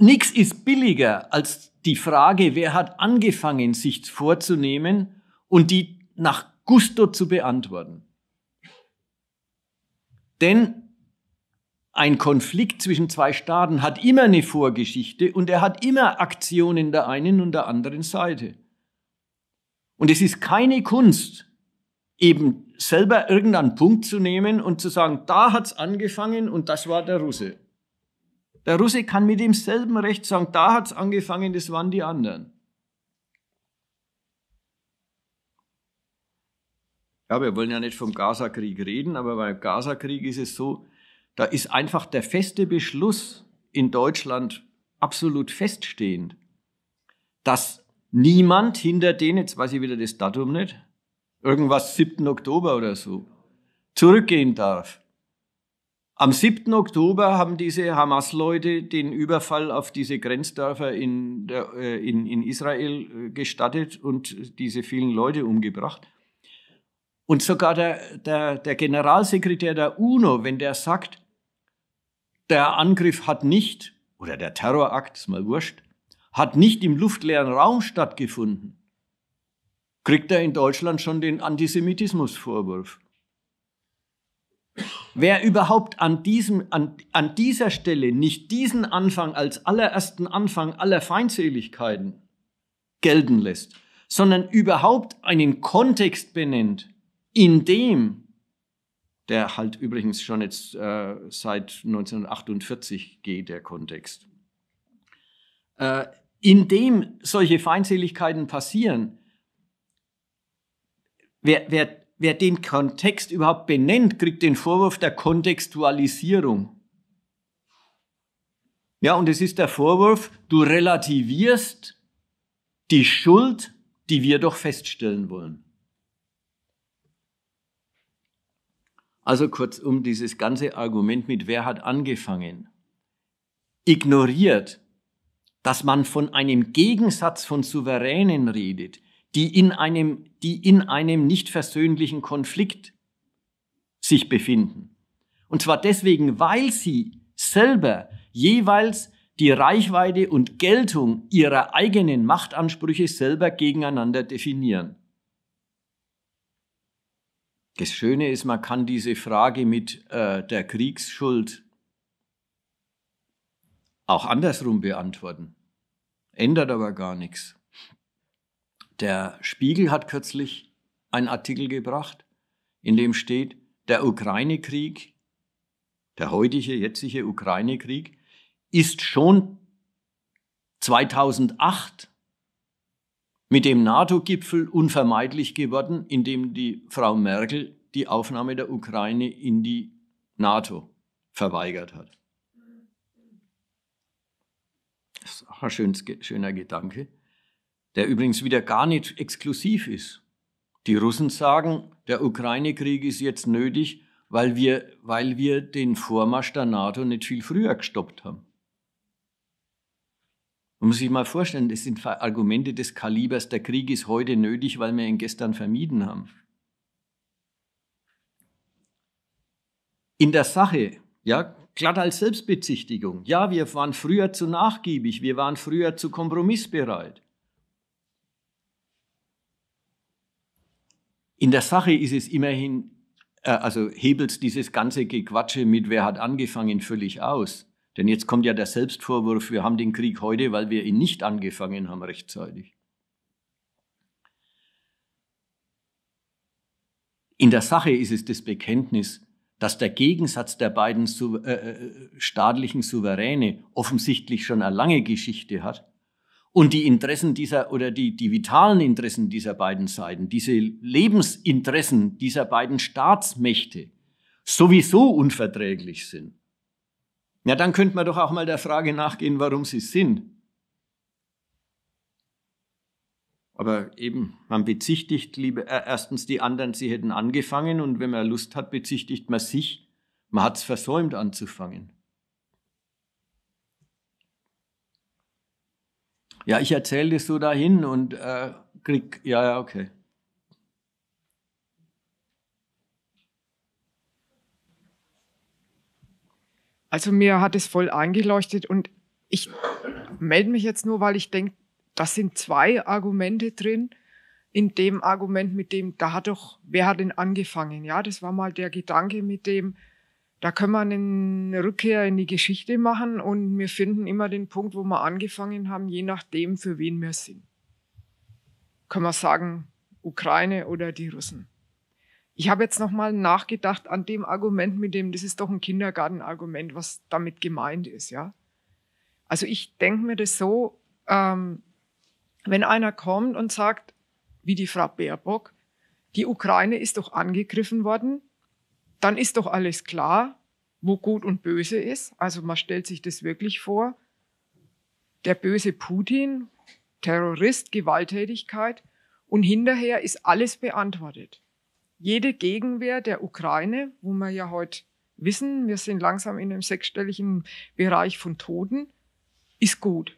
Nichts ist billiger als die Frage, wer hat angefangen, sich vorzunehmen und die nach Gusto zu beantworten. Denn ein Konflikt zwischen zwei Staaten hat immer eine Vorgeschichte und er hat immer Aktionen der einen und der anderen Seite. Und es ist keine Kunst, eben selber irgendeinen Punkt zu nehmen und zu sagen, da hat's angefangen und das war der Russe. Der Russe kann mit demselben Recht sagen, da hat es angefangen, das waren die anderen. Ja, wir wollen ja nicht vom Gaza-Krieg reden, aber beim Gaza-Krieg ist es so, da ist einfach der feste Beschluss in Deutschland absolut feststehend, dass niemand hinter den, jetzt weiß ich wieder das Datum nicht, irgendwas 7. Oktober oder so, zurückgehen darf. Am 7. Oktober haben diese Hamas-Leute den Überfall auf diese Grenzdörfer in, der, äh, in, in Israel äh, gestattet und diese vielen Leute umgebracht. Und sogar der, der, der Generalsekretär der UNO, wenn der sagt, der Angriff hat nicht, oder der Terrorakt, ist mal wurscht, hat nicht im luftleeren Raum stattgefunden, kriegt er in Deutschland schon den Antisemitismusvorwurf. Wer überhaupt an, diesem, an, an dieser Stelle nicht diesen Anfang als allerersten Anfang aller Feindseligkeiten gelten lässt, sondern überhaupt einen Kontext benennt, in dem, der halt übrigens schon jetzt äh, seit 1948 geht, der Kontext, äh, in dem solche Feindseligkeiten passieren, wer, wer, wer den Kontext überhaupt benennt, kriegt den Vorwurf der Kontextualisierung. Ja, und es ist der Vorwurf, du relativierst die Schuld, die wir doch feststellen wollen. Also kurzum, dieses ganze Argument mit wer hat angefangen, ignoriert, dass man von einem Gegensatz von Souveränen redet, die in einem, die in einem nicht versöhnlichen Konflikt sich befinden. Und zwar deswegen, weil sie selber jeweils die Reichweite und Geltung ihrer eigenen Machtansprüche selber gegeneinander definieren. Das Schöne ist, man kann diese Frage mit äh, der Kriegsschuld auch andersrum beantworten. Ändert aber gar nichts. Der Spiegel hat kürzlich einen Artikel gebracht, in dem steht, der Ukraine-Krieg, der heutige, jetzige Ukraine-Krieg, ist schon 2008 mit dem NATO-Gipfel unvermeidlich geworden, indem die Frau Merkel die Aufnahme der Ukraine in die NATO verweigert hat. Das ist auch ein schöner Gedanke der übrigens wieder gar nicht exklusiv ist. Die Russen sagen, der Ukraine-Krieg ist jetzt nötig, weil wir, weil wir den Vormarsch der NATO nicht viel früher gestoppt haben. Man muss sich mal vorstellen, das sind Argumente des Kalibers, der Krieg ist heute nötig, weil wir ihn gestern vermieden haben. In der Sache, ja, glatt als Selbstbezichtigung. Ja, wir waren früher zu nachgiebig, wir waren früher zu kompromissbereit. In der Sache ist es immerhin, äh, also hebelt dieses ganze Gequatsche mit, wer hat angefangen, völlig aus. Denn jetzt kommt ja der Selbstvorwurf, wir haben den Krieg heute, weil wir ihn nicht angefangen haben rechtzeitig. In der Sache ist es das Bekenntnis, dass der Gegensatz der beiden äh, äh, staatlichen Souveräne offensichtlich schon eine lange Geschichte hat und die Interessen dieser oder die, die vitalen Interessen dieser beiden Seiten, diese Lebensinteressen dieser beiden Staatsmächte sowieso unverträglich sind. Ja, dann könnte man doch auch mal der Frage nachgehen, warum sie sind. Aber eben, man bezichtigt liebe, äh, erstens die anderen, sie hätten angefangen und wenn man Lust hat, bezichtigt man sich, man hat es versäumt anzufangen. Ja, ich erzähle das so dahin und äh, krieg, ja, ja, okay.
Also mir hat es voll eingeleuchtet und ich melde mich jetzt nur, weil ich denke, das sind zwei Argumente drin. In dem Argument mit dem, da hat doch, wer hat denn angefangen? Ja, das war mal der Gedanke mit dem, da können wir eine Rückkehr in die Geschichte machen und wir finden immer den Punkt, wo wir angefangen haben, je nachdem, für wen wir sind. Können wir sagen, Ukraine oder die Russen. Ich habe jetzt nochmal nachgedacht an dem Argument mit dem, das ist doch ein Kindergartenargument, was damit gemeint ist, ja. Also ich denke mir das so, ähm, wenn einer kommt und sagt, wie die Frau Baerbock, die Ukraine ist doch angegriffen worden, dann ist doch alles klar, wo Gut und Böse ist. Also man stellt sich das wirklich vor. Der böse Putin, Terrorist, Gewalttätigkeit. Und hinterher ist alles beantwortet. Jede Gegenwehr der Ukraine, wo wir ja heute wissen, wir sind langsam in einem sechsstelligen Bereich von Toten, ist gut.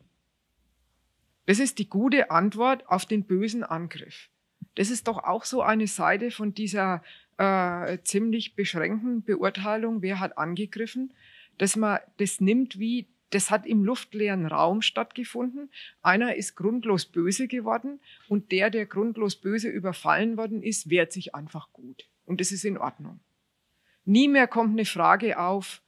Das ist die gute Antwort auf den bösen Angriff. Das ist doch auch so eine Seite von dieser äh, ziemlich beschränkten Beurteilung, wer hat angegriffen, dass man das nimmt wie, das hat im luftleeren Raum stattgefunden. Einer ist grundlos böse geworden und der, der grundlos böse überfallen worden ist, wehrt sich einfach gut. Und das ist in Ordnung. Nie mehr kommt eine Frage auf,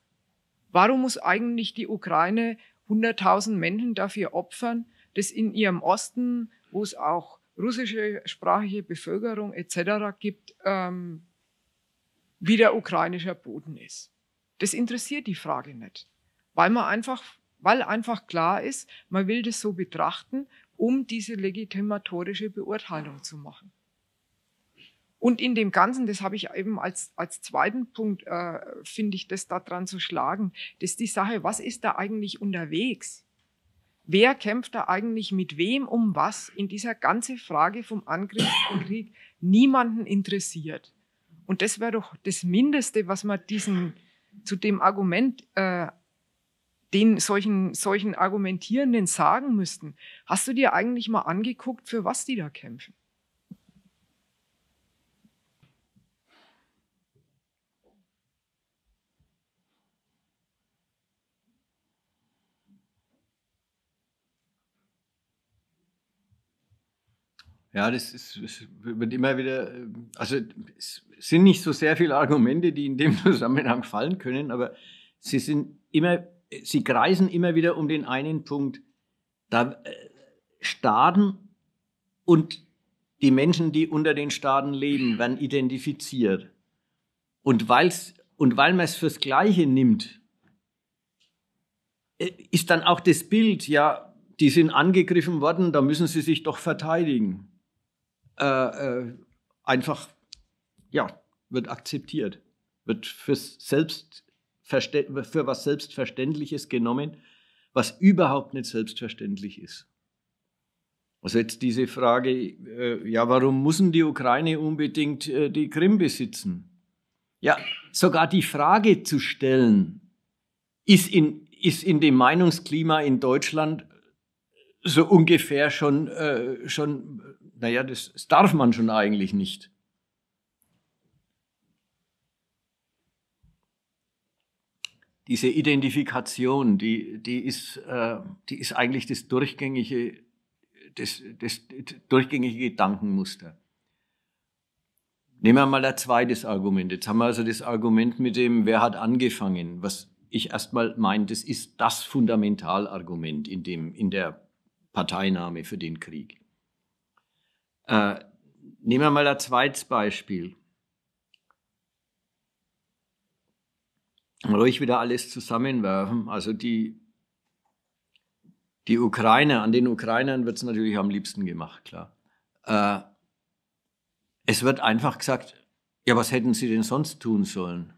warum muss eigentlich die Ukraine 100.000 Menschen dafür opfern, dass in ihrem Osten, wo es auch russische russischsprachige Bevölkerung etc. gibt, ähm, wieder ukrainischer Boden ist. Das interessiert die Frage nicht, weil man einfach, weil einfach klar ist, man will das so betrachten, um diese legitimatorische Beurteilung zu machen. Und in dem Ganzen, das habe ich eben als, als zweiten Punkt, äh, finde ich das daran zu schlagen, dass die Sache, was ist da eigentlich unterwegs? Wer kämpft da eigentlich mit wem um was in dieser ganze Frage vom Angriffskrieg niemanden interessiert? Und das wäre doch das Mindeste, was man diesen, zu dem Argument, äh, den solchen, solchen Argumentierenden sagen müssten. Hast du dir eigentlich mal angeguckt, für was die da kämpfen?
Ja, das ist, wird immer wieder, also es sind nicht so sehr viele Argumente, die in dem Zusammenhang fallen können, aber sie sind immer, sie kreisen immer wieder um den einen Punkt. Da äh, Staaten und die Menschen, die unter den Staaten leben, werden identifiziert. Und, weil's, und weil man es fürs Gleiche nimmt, äh, ist dann auch das Bild, ja, die sind angegriffen worden, da müssen sie sich doch verteidigen. Äh, äh, einfach, ja, wird akzeptiert, wird fürs Selbstverständ für was Selbstverständliches genommen, was überhaupt nicht selbstverständlich ist. Also jetzt diese Frage, äh, ja, warum müssen die Ukraine unbedingt äh, die Krim besitzen? Ja, sogar die Frage zu stellen, ist in, ist in dem Meinungsklima in Deutschland so ungefähr schon, äh, schon naja, das, das darf man schon eigentlich nicht. Diese Identifikation, die, die, ist, äh, die ist eigentlich das durchgängige, das, das durchgängige Gedankenmuster. Nehmen wir mal ein zweites Argument. Jetzt haben wir also das Argument mit dem, wer hat angefangen, was ich erstmal meine, das ist das Fundamentalargument in, dem, in der Parteinahme für den Krieg. Äh, nehmen wir mal ein zweites Beispiel. Ruhig wieder alles zusammenwerfen. Also die, die Ukraine, an den Ukrainern wird es natürlich am liebsten gemacht, klar. Äh, es wird einfach gesagt, ja, was hätten sie denn sonst tun sollen?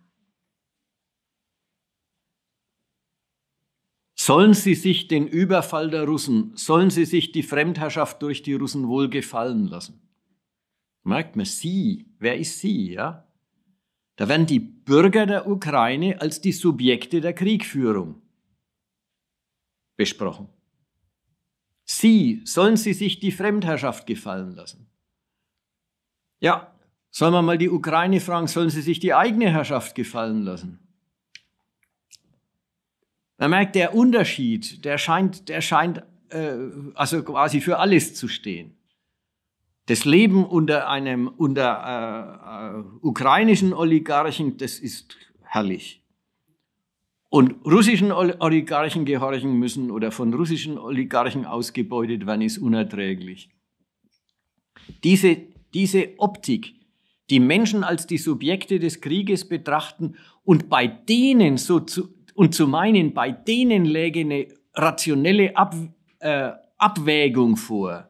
Sollen sie sich den Überfall der Russen, sollen sie sich die Fremdherrschaft durch die Russen wohl gefallen lassen? Merkt man, sie, wer ist sie, ja? Da werden die Bürger der Ukraine als die Subjekte der Kriegführung besprochen. Sie, sollen sie sich die Fremdherrschaft gefallen lassen? Ja, sollen wir mal die Ukraine fragen, sollen sie sich die eigene Herrschaft gefallen lassen? Man merkt, der Unterschied, der scheint, der scheint äh, also quasi für alles zu stehen. Das Leben unter einem unter äh, äh ukrainischen Oligarchen, das ist herrlich. Und russischen Oligarchen gehorchen müssen oder von russischen Oligarchen ausgebeutet werden, ist unerträglich. Diese, diese Optik, die Menschen als die Subjekte des Krieges betrachten und bei denen so zu, und zu meinen, bei denen läge eine rationelle Ab, äh, Abwägung vor.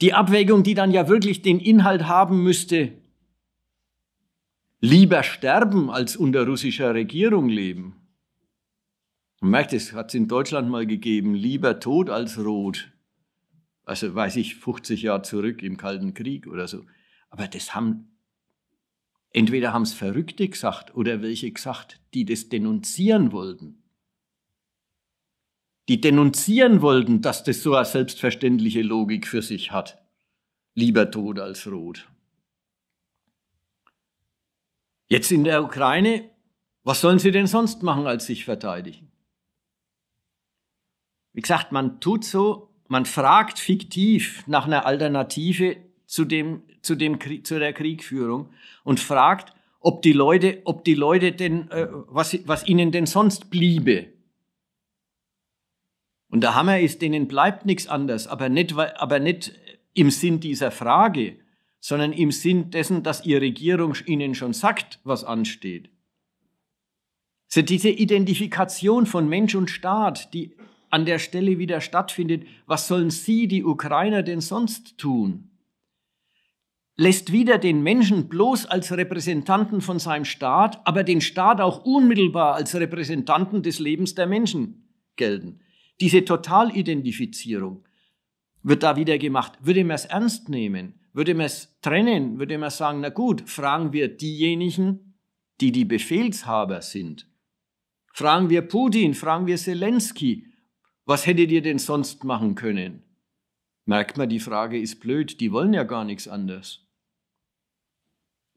Die Abwägung, die dann ja wirklich den Inhalt haben müsste, lieber sterben als unter russischer Regierung leben. Man merkt, es hat es in Deutschland mal gegeben, lieber tot als rot. Also weiß ich, 50 Jahre zurück im Kalten Krieg oder so. Aber das haben Entweder haben es Verrückte gesagt oder welche gesagt, die das denunzieren wollten. Die denunzieren wollten, dass das so eine selbstverständliche Logik für sich hat. Lieber tot als rot. Jetzt in der Ukraine, was sollen sie denn sonst machen, als sich verteidigen? Wie gesagt, man tut so, man fragt fiktiv nach einer Alternative zu dem zu, dem, zu der Kriegführung und fragt, ob die Leute, ob die Leute denn, äh, was, was ihnen denn sonst bliebe. Und der Hammer ist, denen bleibt nichts anders, aber nicht, aber nicht im Sinn dieser Frage, sondern im Sinn dessen, dass ihre Regierung ihnen schon sagt, was ansteht. Also diese Identifikation von Mensch und Staat, die an der Stelle wieder stattfindet, was sollen Sie, die Ukrainer, denn sonst tun? lässt wieder den Menschen bloß als Repräsentanten von seinem Staat, aber den Staat auch unmittelbar als Repräsentanten des Lebens der Menschen gelten. Diese Totalidentifizierung wird da wieder gemacht. Würde man es ernst nehmen? Würde man es trennen? Würde man sagen, na gut, fragen wir diejenigen, die die Befehlshaber sind. Fragen wir Putin, fragen wir Zelensky, was hättet ihr denn sonst machen können? Merkt man, die Frage ist blöd, die wollen ja gar nichts anderes.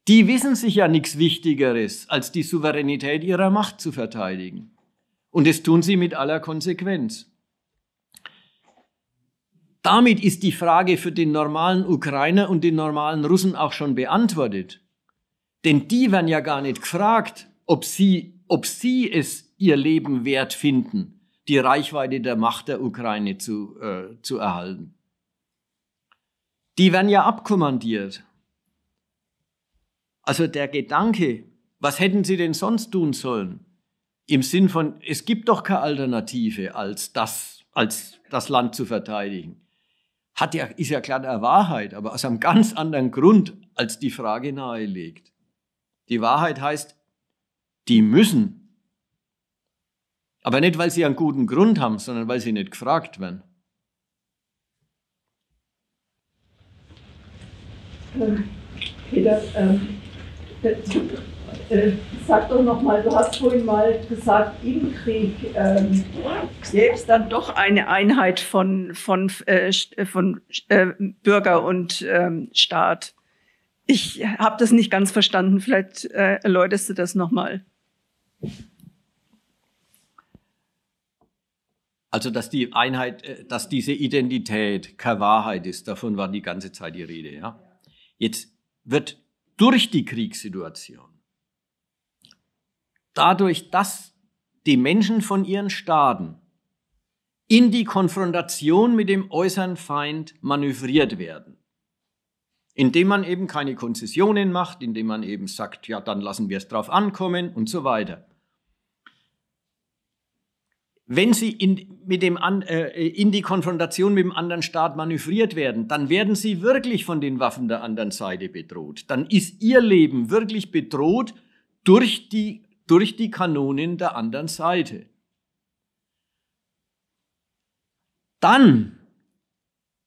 Die wissen sich ja nichts Wichtigeres, als die Souveränität ihrer Macht zu verteidigen. Und das tun sie mit aller Konsequenz. Damit ist die Frage für den normalen Ukrainer und den normalen Russen auch schon beantwortet. Denn die werden ja gar nicht gefragt, ob sie, ob sie es ihr Leben wert finden, die Reichweite der Macht der Ukraine zu, äh, zu erhalten. Die werden ja abkommandiert. Also der Gedanke, was hätten sie denn sonst tun sollen? Im Sinn von, es gibt doch keine Alternative, als das, als das Land zu verteidigen. Hat ja, ist ja klar der Wahrheit, aber aus einem ganz anderen Grund, als die Frage nahelegt. Die Wahrheit heißt, die müssen. Aber nicht, weil sie einen guten Grund haben, sondern weil sie nicht gefragt werden.
Äh, Peter, ähm, äh, sag doch nochmal, du hast vorhin mal gesagt, im Krieg ähm, gäbe es dann doch eine Einheit von, von, äh, äh, von äh, Bürger und ähm, Staat. Ich habe das nicht ganz verstanden. Vielleicht äh, erläuterst du das nochmal.
Also, dass die Einheit, äh, dass diese Identität keine Wahrheit ist, davon war die ganze Zeit die Rede. Ja? Jetzt wird durch die Kriegssituation, dadurch, dass die Menschen von ihren Staaten in die Konfrontation mit dem äußeren Feind manövriert werden. Indem man eben keine Konzessionen macht, indem man eben sagt, ja, dann lassen wir es drauf ankommen und so weiter. Wenn sie in, mit dem an, äh, in die Konfrontation mit dem anderen Staat manövriert werden, dann werden sie wirklich von den Waffen der anderen Seite bedroht. Dann ist ihr Leben wirklich bedroht durch die, durch die Kanonen der anderen Seite. Dann,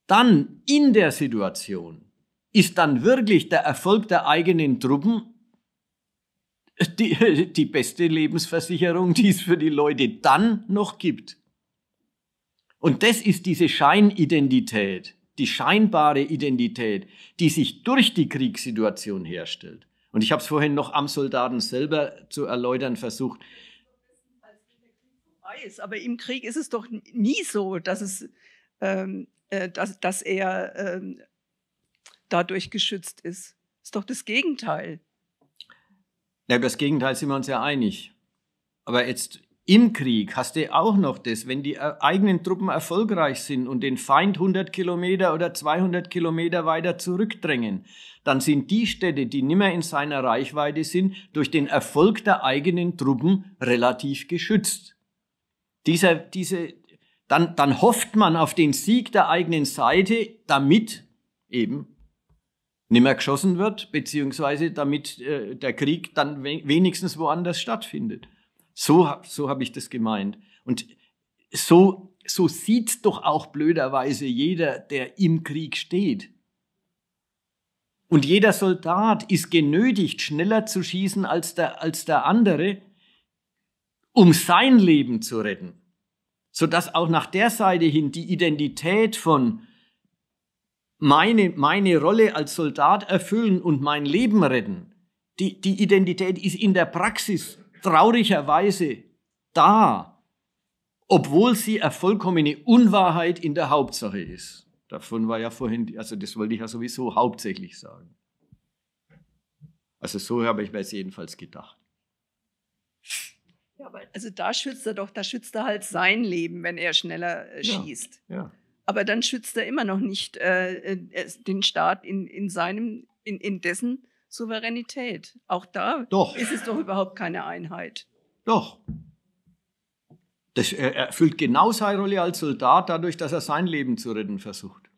dann in der Situation ist dann wirklich der Erfolg der eigenen Truppen die, die beste Lebensversicherung, die es für die Leute dann noch gibt. Und das ist diese Scheinidentität, die scheinbare Identität, die sich durch die Kriegssituation herstellt. Und ich habe es vorhin noch am Soldaten selber zu erläutern versucht.
aber im Krieg ist es doch nie so, dass, es, ähm, äh, dass, dass er ähm, dadurch geschützt ist. Ist doch das Gegenteil.
Ja, über das Gegenteil sind wir uns ja einig. Aber jetzt im Krieg hast du auch noch das, wenn die äh, eigenen Truppen erfolgreich sind und den Feind 100 Kilometer oder 200 Kilometer weiter zurückdrängen, dann sind die Städte, die nimmer in seiner Reichweite sind, durch den Erfolg der eigenen Truppen relativ geschützt. Dieser, diese, dann, dann hofft man auf den Sieg der eigenen Seite, damit eben nicht mehr geschossen wird, beziehungsweise damit äh, der Krieg dann we wenigstens woanders stattfindet. So, so habe ich das gemeint. Und so, so sieht doch auch blöderweise jeder, der im Krieg steht. Und jeder Soldat ist genötigt, schneller zu schießen als der, als der andere, um sein Leben zu retten. Sodass auch nach der Seite hin die Identität von meine, meine Rolle als Soldat erfüllen und mein Leben retten. Die, die Identität ist in der Praxis traurigerweise da, obwohl sie eine vollkommene Unwahrheit in der Hauptsache ist. Davon war ja vorhin, also das wollte ich ja sowieso hauptsächlich sagen. Also so habe ich mir es jedenfalls gedacht.
Ja, aber also da schützt er doch, da schützt er halt sein Leben, wenn er schneller äh, schießt. Ja, ja aber dann schützt er immer noch nicht äh, äh den Staat in, in, seinem, in, in dessen Souveränität. Auch da doch. ist es doch überhaupt keine Einheit. Doch.
Das, er erfüllt genau seine Rolle als Soldat dadurch, dass er sein Leben zu retten versucht.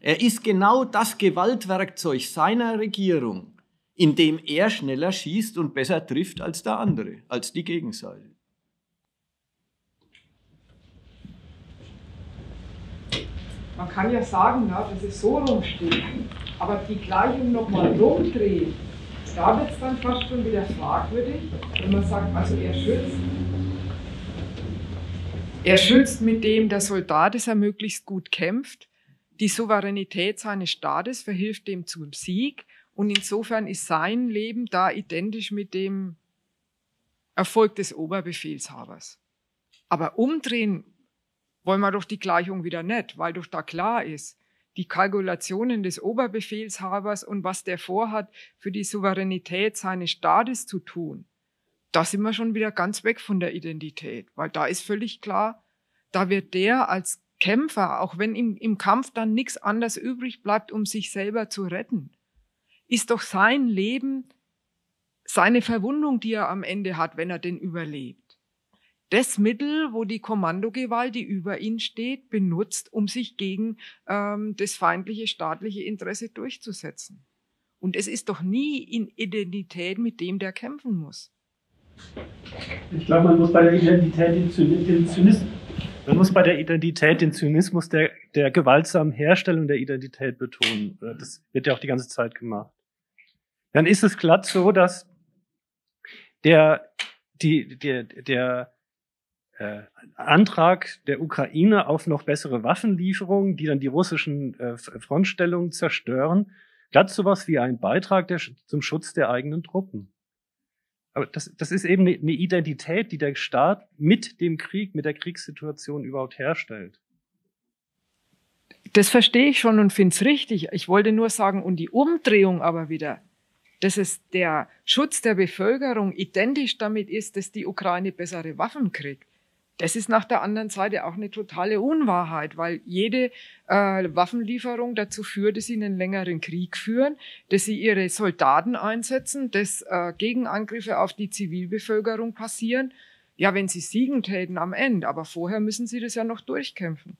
Er ist genau das Gewaltwerkzeug seiner Regierung, in dem er schneller schießt und besser trifft als der andere, als die Gegenseite.
Man kann ja sagen, na, dass es so rumsteht, aber die Gleichung nochmal rumdrehen, da wird es dann fast schon wieder fragwürdig, wenn man sagt, also er schützt. Er schützt mit dem, der Soldat, dass er möglichst gut kämpft. Die Souveränität seines Staates verhilft dem zum Sieg. Und insofern ist sein Leben da identisch mit dem Erfolg des Oberbefehlshabers. Aber umdrehen wollen wir doch die Gleichung wieder nicht, weil doch da klar ist, die Kalkulationen des Oberbefehlshabers und was der vorhat, für die Souveränität seines Staates zu tun, da sind wir schon wieder ganz weg von der Identität, weil da ist völlig klar, da wird der als Kämpfer, auch wenn im, im Kampf dann nichts anderes übrig bleibt, um sich selber zu retten, ist doch sein Leben seine Verwundung, die er am Ende hat, wenn er denn überlebt das Mittel, wo die Kommandogewalt, die über ihn steht, benutzt, um sich gegen ähm, das feindliche staatliche Interesse durchzusetzen. Und es ist doch nie in Identität mit dem, der kämpfen muss.
Ich glaube, man muss bei der Identität den, Zynismus. Man muss bei der Identität den Zynismus der, der gewaltsamen Herstellung der Identität betonen. Äh, das wird ja auch die ganze Zeit gemacht. Dann ist es glatt so, dass der, die, der, der äh, Antrag der Ukraine auf noch bessere Waffenlieferungen, die dann die russischen äh, Frontstellungen zerstören, glatt sowas wie ein Beitrag der, zum Schutz der eigenen Truppen. Aber das, das ist eben eine ne Identität, die der Staat mit dem Krieg, mit der Kriegssituation überhaupt
herstellt. Das verstehe ich schon und finde es richtig. Ich wollte nur sagen, und die Umdrehung aber wieder, dass es der Schutz der Bevölkerung identisch damit ist, dass die Ukraine bessere Waffen kriegt. Das ist nach der anderen Seite auch eine totale Unwahrheit, weil jede äh, Waffenlieferung dazu führt, dass sie einen längeren Krieg führen, dass sie ihre Soldaten einsetzen, dass äh, Gegenangriffe auf die Zivilbevölkerung passieren. Ja, wenn sie siegen täten am Ende, aber vorher müssen sie das ja noch durchkämpfen.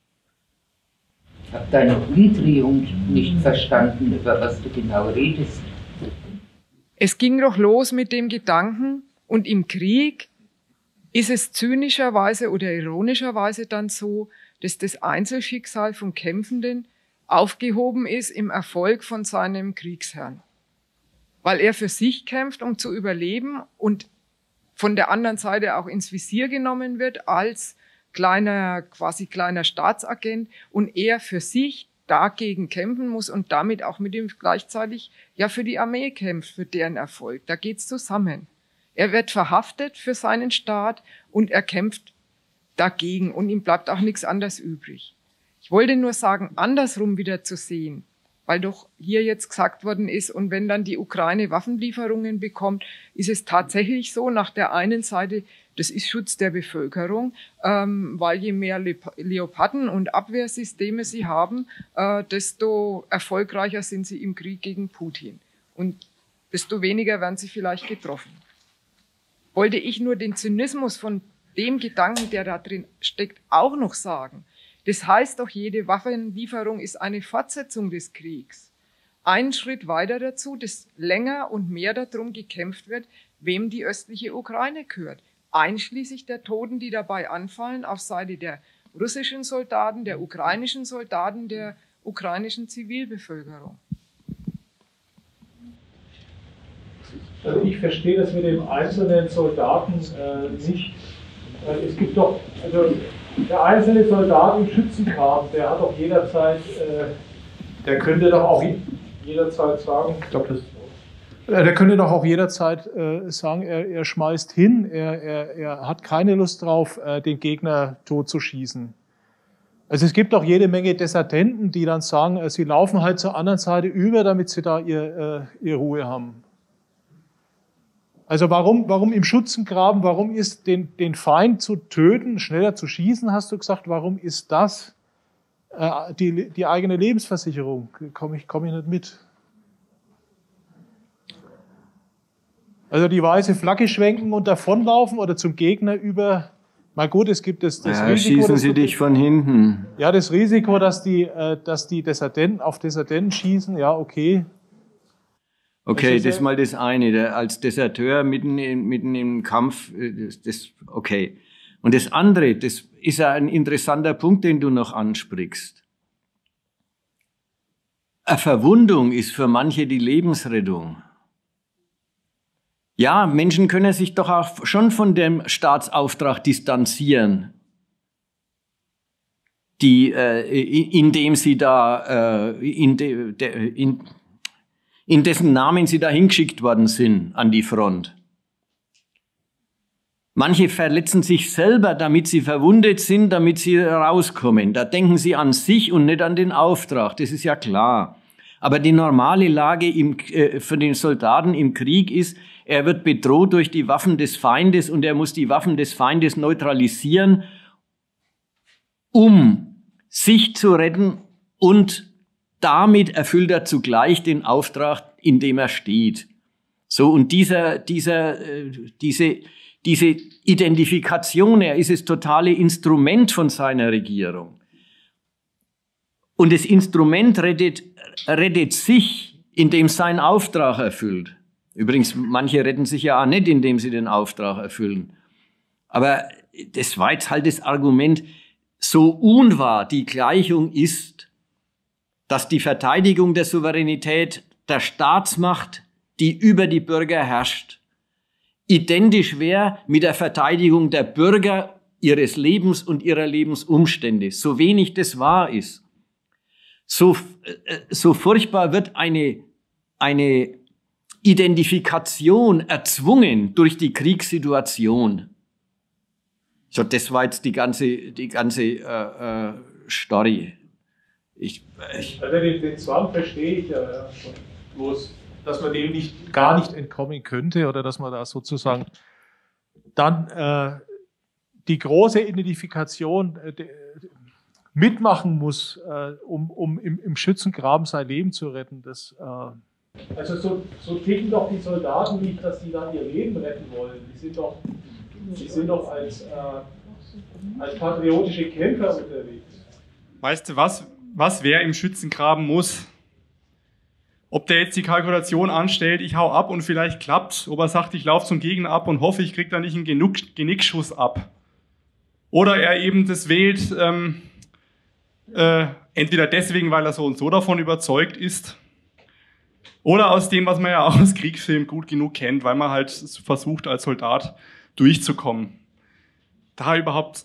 Ich habe deine Umdrehung nicht verstanden, über was du genau redest. Es ging doch los mit dem Gedanken, und im Krieg ist es zynischerweise oder ironischerweise dann so, dass das Einzelschicksal vom Kämpfenden aufgehoben ist im Erfolg von seinem Kriegsherrn. Weil er für sich kämpft, um zu überleben und von der anderen Seite auch ins Visier genommen wird als kleiner, quasi kleiner Staatsagent und er für sich dagegen kämpfen muss und damit auch mit ihm gleichzeitig ja für die Armee kämpft, für deren Erfolg. Da geht's zusammen. Er wird verhaftet für seinen Staat und er kämpft dagegen und ihm bleibt auch nichts anderes übrig. Ich wollte nur sagen, andersrum wieder zu sehen, weil doch hier jetzt gesagt worden ist, und wenn dann die Ukraine Waffenlieferungen bekommt, ist es tatsächlich so, nach der einen Seite, das ist Schutz der Bevölkerung, ähm, weil je mehr Le Leoparden und Abwehrsysteme sie haben, äh, desto erfolgreicher sind sie im Krieg gegen Putin und desto weniger werden sie vielleicht getroffen wollte ich nur den Zynismus von dem Gedanken, der da drin steckt, auch noch sagen. Das heißt doch, jede Waffenlieferung ist eine Fortsetzung des Kriegs. Ein Schritt weiter dazu, dass länger und mehr darum gekämpft wird, wem die östliche Ukraine gehört, einschließlich der Toten, die dabei anfallen, auf Seite der russischen Soldaten, der ukrainischen Soldaten, der ukrainischen Zivilbevölkerung.
Also ich verstehe das mit dem einzelnen Soldaten äh, nicht. es gibt doch, also der einzelne Soldat im Schützenkram, der hat doch jederzeit, äh, der könnte doch auch jederzeit sagen, ich glaube, das äh, der könnte doch auch jederzeit äh, sagen, er, er, schmeißt hin, er, er, er, hat keine Lust drauf, äh, den Gegner tot zu schießen. Also es gibt auch jede Menge Desertenten, die dann sagen, äh, sie laufen halt zur anderen Seite über, damit sie da ihr, äh, ihre Ruhe haben. Also warum, warum im Schutzengraben, warum ist den, den Feind zu töten, schneller zu schießen, hast du gesagt, warum ist das äh, die, die eigene Lebensversicherung? Komme ich, komm ich nicht mit. Also die weiße Flagge schwenken und davonlaufen oder zum Gegner über. Mal gut, es gibt das, das ja, Risiko. Schießen Sie dich von hinten. Ja, das Risiko, dass die, äh, dass die Dessertenten auf Dessertenten schießen, ja, okay. Okay, das ist mal
das eine. Der, als Deserteur mitten, in, mitten im Kampf, äh, das, das, okay. Und das andere, das ist ja ein interessanter Punkt, den du noch ansprichst. Eine Verwundung ist für manche die Lebensrettung. Ja, Menschen können sich doch auch schon von dem Staatsauftrag distanzieren, die, äh, indem sie da, äh, in de, de, in, in dessen Namen sie dahin geschickt worden sind an die Front. Manche verletzen sich selber, damit sie verwundet sind, damit sie rauskommen. Da denken sie an sich und nicht an den Auftrag, das ist ja klar. Aber die normale Lage im, äh, für den Soldaten im Krieg ist, er wird bedroht durch die Waffen des Feindes und er muss die Waffen des Feindes neutralisieren,
um
sich zu retten und damit erfüllt er zugleich den Auftrag, in dem er steht. So, und dieser, dieser, äh, diese, diese Identifikation, er ist das totale Instrument von seiner Regierung. Und das Instrument rettet, rettet sich, indem es seinen Auftrag erfüllt. Übrigens, manche retten sich ja auch nicht, indem sie den Auftrag erfüllen. Aber das war jetzt halt das Argument, so unwahr die Gleichung ist, dass die Verteidigung der Souveränität der Staatsmacht, die über die Bürger herrscht, identisch wäre mit der Verteidigung der Bürger ihres Lebens und ihrer Lebensumstände, so wenig das wahr ist. So, äh, so furchtbar wird eine, eine Identifikation erzwungen durch die Kriegssituation. So, das war jetzt die ganze, die ganze äh,
äh, Story ich, ich also den, den Zwang verstehe ich ja. ja. dass man dem nicht gar nicht entkommen könnte oder dass man da sozusagen dann äh, die große Identifikation äh, de, mitmachen muss, äh, um, um im, im, Schützengraben sein Leben zu retten. Das, äh, also so, so ticken doch die Soldaten nicht, dass sie dann ihr Leben retten wollen. Die sind doch, die sind doch als, äh, als patriotische Kämpfer unterwegs. Weißt du was? was wer im Schützen graben muss. Ob der jetzt die Kalkulation anstellt, ich hau ab und vielleicht klappt, ob er sagt, ich laufe zum Gegner ab und hoffe, ich krieg da nicht einen Genickschuss ab. Oder er eben das wählt, ähm, äh, entweder deswegen, weil er so und so davon überzeugt ist, oder aus dem, was man ja auch aus Kriegsfilmen gut genug kennt, weil man halt versucht, als Soldat durchzukommen. Da überhaupt,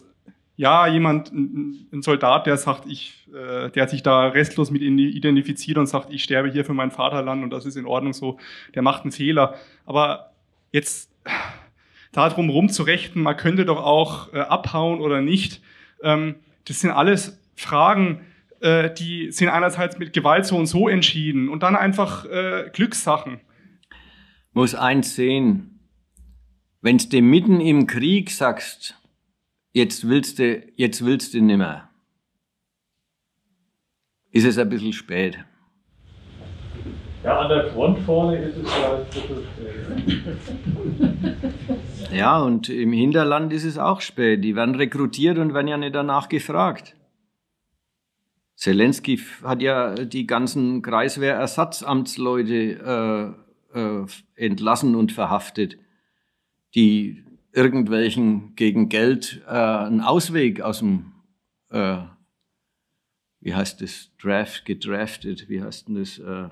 ja, jemand, ein Soldat, der sagt, ich äh, der hat sich da restlos mit identifiziert und sagt, ich sterbe hier für mein Vaterland und das ist in Ordnung so, der macht einen Fehler. Aber jetzt darum rumzurechten, man könnte doch auch äh, abhauen oder nicht, ähm, das sind alles Fragen, äh, die sind einerseits mit Gewalt so und so entschieden und dann einfach äh, Glückssachen.
Muss eins sehen, wenn du mitten im Krieg sagst, jetzt willst du, jetzt willst du nimmer ist es ein bisschen spät.
Ja, an der Front vorne ist es ja ein bisschen spät.
Ja, und im Hinterland ist es auch spät. Die werden rekrutiert und werden ja nicht danach gefragt. Zelensky hat ja die ganzen Kreiswehrersatzamtsleute äh, äh, entlassen und verhaftet, die irgendwelchen gegen Geld äh, einen Ausweg aus dem äh, wie heißt das, Draft, gedraftet, wie heißt denn das, äh,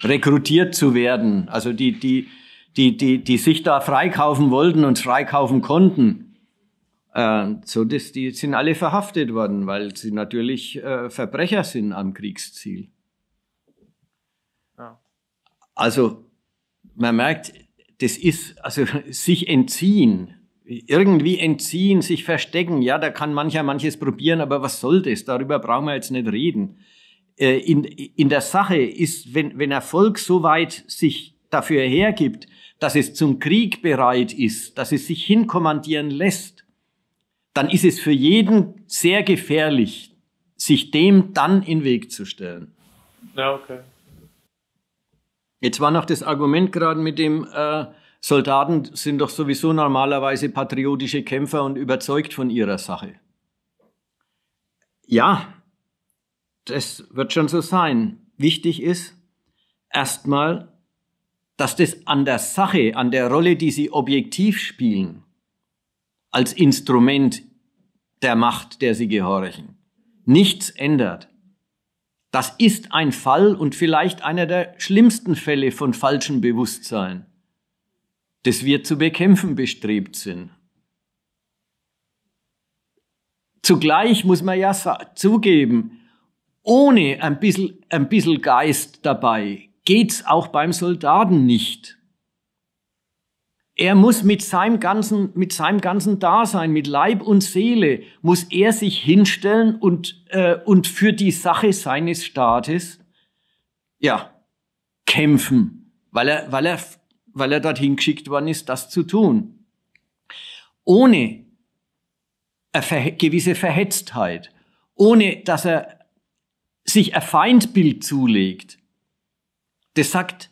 rekrutiert zu werden. Also die, die, die, die, die sich da freikaufen wollten und freikaufen konnten. Äh, so das, die sind alle verhaftet worden, weil sie natürlich äh, Verbrecher sind am Kriegsziel. Ja. Also man merkt, das ist, also sich entziehen irgendwie entziehen, sich verstecken. Ja, da kann mancher manches probieren, aber was soll das? Darüber brauchen wir jetzt nicht reden. Äh, in, in der Sache ist, wenn, wenn Erfolg so weit sich dafür hergibt, dass es zum Krieg bereit ist, dass es sich hinkommandieren lässt, dann ist es für jeden sehr gefährlich, sich dem dann in den Weg zu stellen. Ja, okay. Jetzt war noch das Argument gerade mit dem, äh, Soldaten sind doch sowieso normalerweise patriotische Kämpfer und überzeugt von ihrer Sache. Ja, das wird schon so sein. Wichtig ist erstmal, dass das an der Sache, an der Rolle, die sie objektiv spielen, als Instrument der Macht, der sie gehorchen, nichts ändert. Das ist ein Fall und vielleicht einer der schlimmsten Fälle von falschem Bewusstsein das wir zu bekämpfen bestrebt sind. Zugleich muss man ja zugeben, ohne ein bisschen, ein bisschen Geist dabei geht's auch beim Soldaten nicht. Er muss mit seinem ganzen, mit seinem ganzen Dasein, mit Leib und Seele, muss er sich hinstellen und, äh, und für die Sache seines Staates, ja, kämpfen, weil er, weil er weil er dorthin geschickt worden ist, das zu tun. Ohne eine gewisse Verhetztheit, ohne dass er sich ein Feindbild zulegt. Das sagt,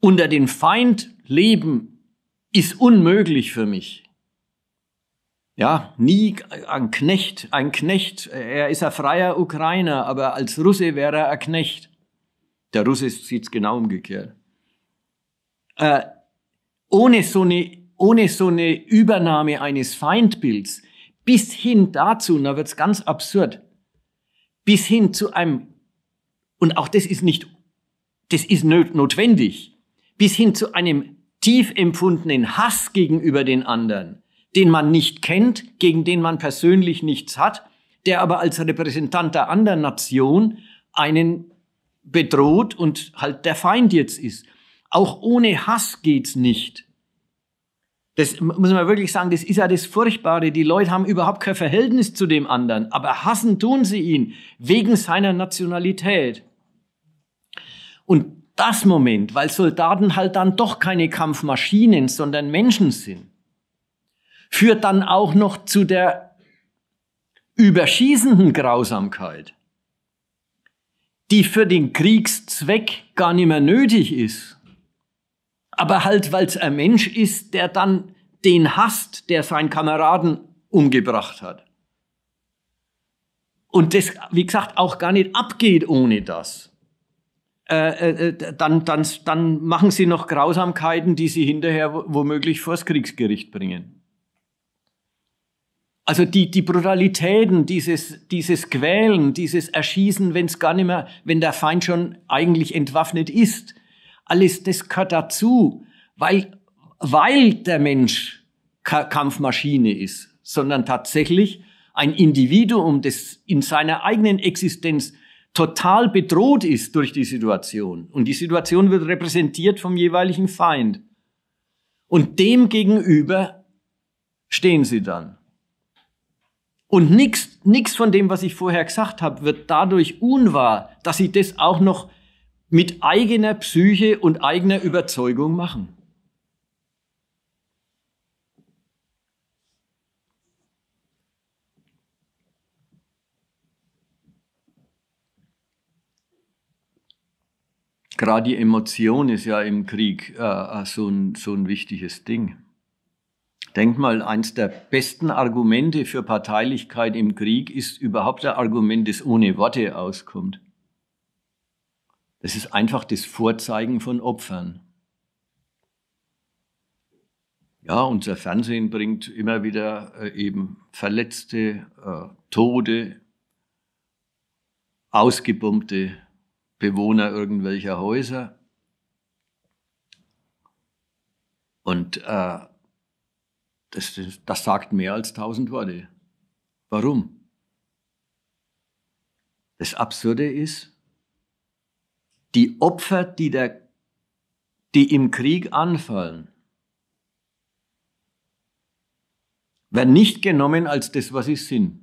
unter den Feind leben ist unmöglich für mich. Ja, nie ein Knecht, ein Knecht. Er ist ein freier Ukrainer, aber als Russe wäre er ein Knecht. Der Russe sieht es genau umgekehrt äh, ohne, so eine, ohne so eine Übernahme eines Feindbilds bis hin dazu, und da wird's ganz absurd, bis hin zu einem, und auch das ist nicht, das ist notwendig, bis hin zu einem tief empfundenen Hass gegenüber den anderen, den man nicht kennt, gegen den man persönlich nichts hat, der aber als Repräsentant der anderen Nation einen bedroht und halt der Feind jetzt ist. Auch ohne Hass geht's nicht. Das muss man wirklich sagen, das ist ja das Furchtbare. Die Leute haben überhaupt kein Verhältnis zu dem anderen, aber hassen tun sie ihn wegen seiner Nationalität. Und das Moment, weil Soldaten halt dann doch keine Kampfmaschinen, sondern Menschen sind, führt dann auch noch zu der überschießenden Grausamkeit, die für den Kriegszweck gar nicht mehr nötig ist aber halt, weil es ein Mensch ist, der dann den hasst, der seinen Kameraden umgebracht hat. Und das, wie gesagt, auch gar nicht abgeht ohne das. Äh, äh, äh dann, dann, dann machen sie noch Grausamkeiten, die sie hinterher womöglich vors Kriegsgericht bringen. Also die, die Brutalitäten, dieses, dieses Quälen, dieses Erschießen, wenn's gar nicht mehr, wenn der Feind schon eigentlich entwaffnet ist, alles das gehört dazu, weil, weil der Mensch Kampfmaschine ist, sondern tatsächlich ein Individuum, das in seiner eigenen Existenz total bedroht ist durch die Situation. Und die Situation wird repräsentiert vom jeweiligen Feind. Und dem gegenüber stehen sie dann. Und nichts von dem, was ich vorher gesagt habe, wird dadurch unwahr, dass sie das auch noch mit eigener Psyche und eigener Überzeugung machen. Gerade die Emotion ist ja im Krieg äh, äh, so, ein, so ein wichtiges Ding. Denk mal, eins der besten Argumente für Parteilichkeit im Krieg ist überhaupt ein Argument, das ohne Worte auskommt. Es ist einfach das Vorzeigen von Opfern. Ja, unser Fernsehen bringt immer wieder äh, eben Verletzte, äh, Tode, ausgebombte Bewohner irgendwelcher Häuser. Und äh, das, das sagt mehr als tausend Worte. Warum? Das Absurde ist, die Opfer, die, der, die im Krieg anfallen, werden nicht genommen als das, was sie sind.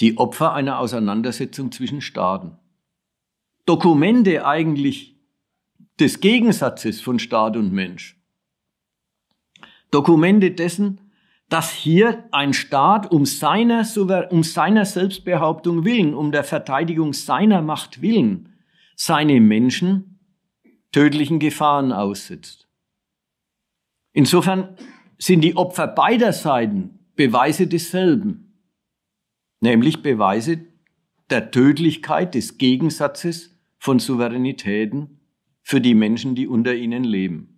Die Opfer einer Auseinandersetzung zwischen Staaten. Dokumente eigentlich des Gegensatzes von Staat und Mensch. Dokumente dessen, dass hier ein Staat um seiner, um seiner Selbstbehauptung willen, um der Verteidigung seiner Macht willen, seine Menschen tödlichen Gefahren aussetzt. Insofern sind die Opfer beider Seiten Beweise desselben, nämlich Beweise der Tödlichkeit des Gegensatzes von Souveränitäten für die Menschen, die unter ihnen leben.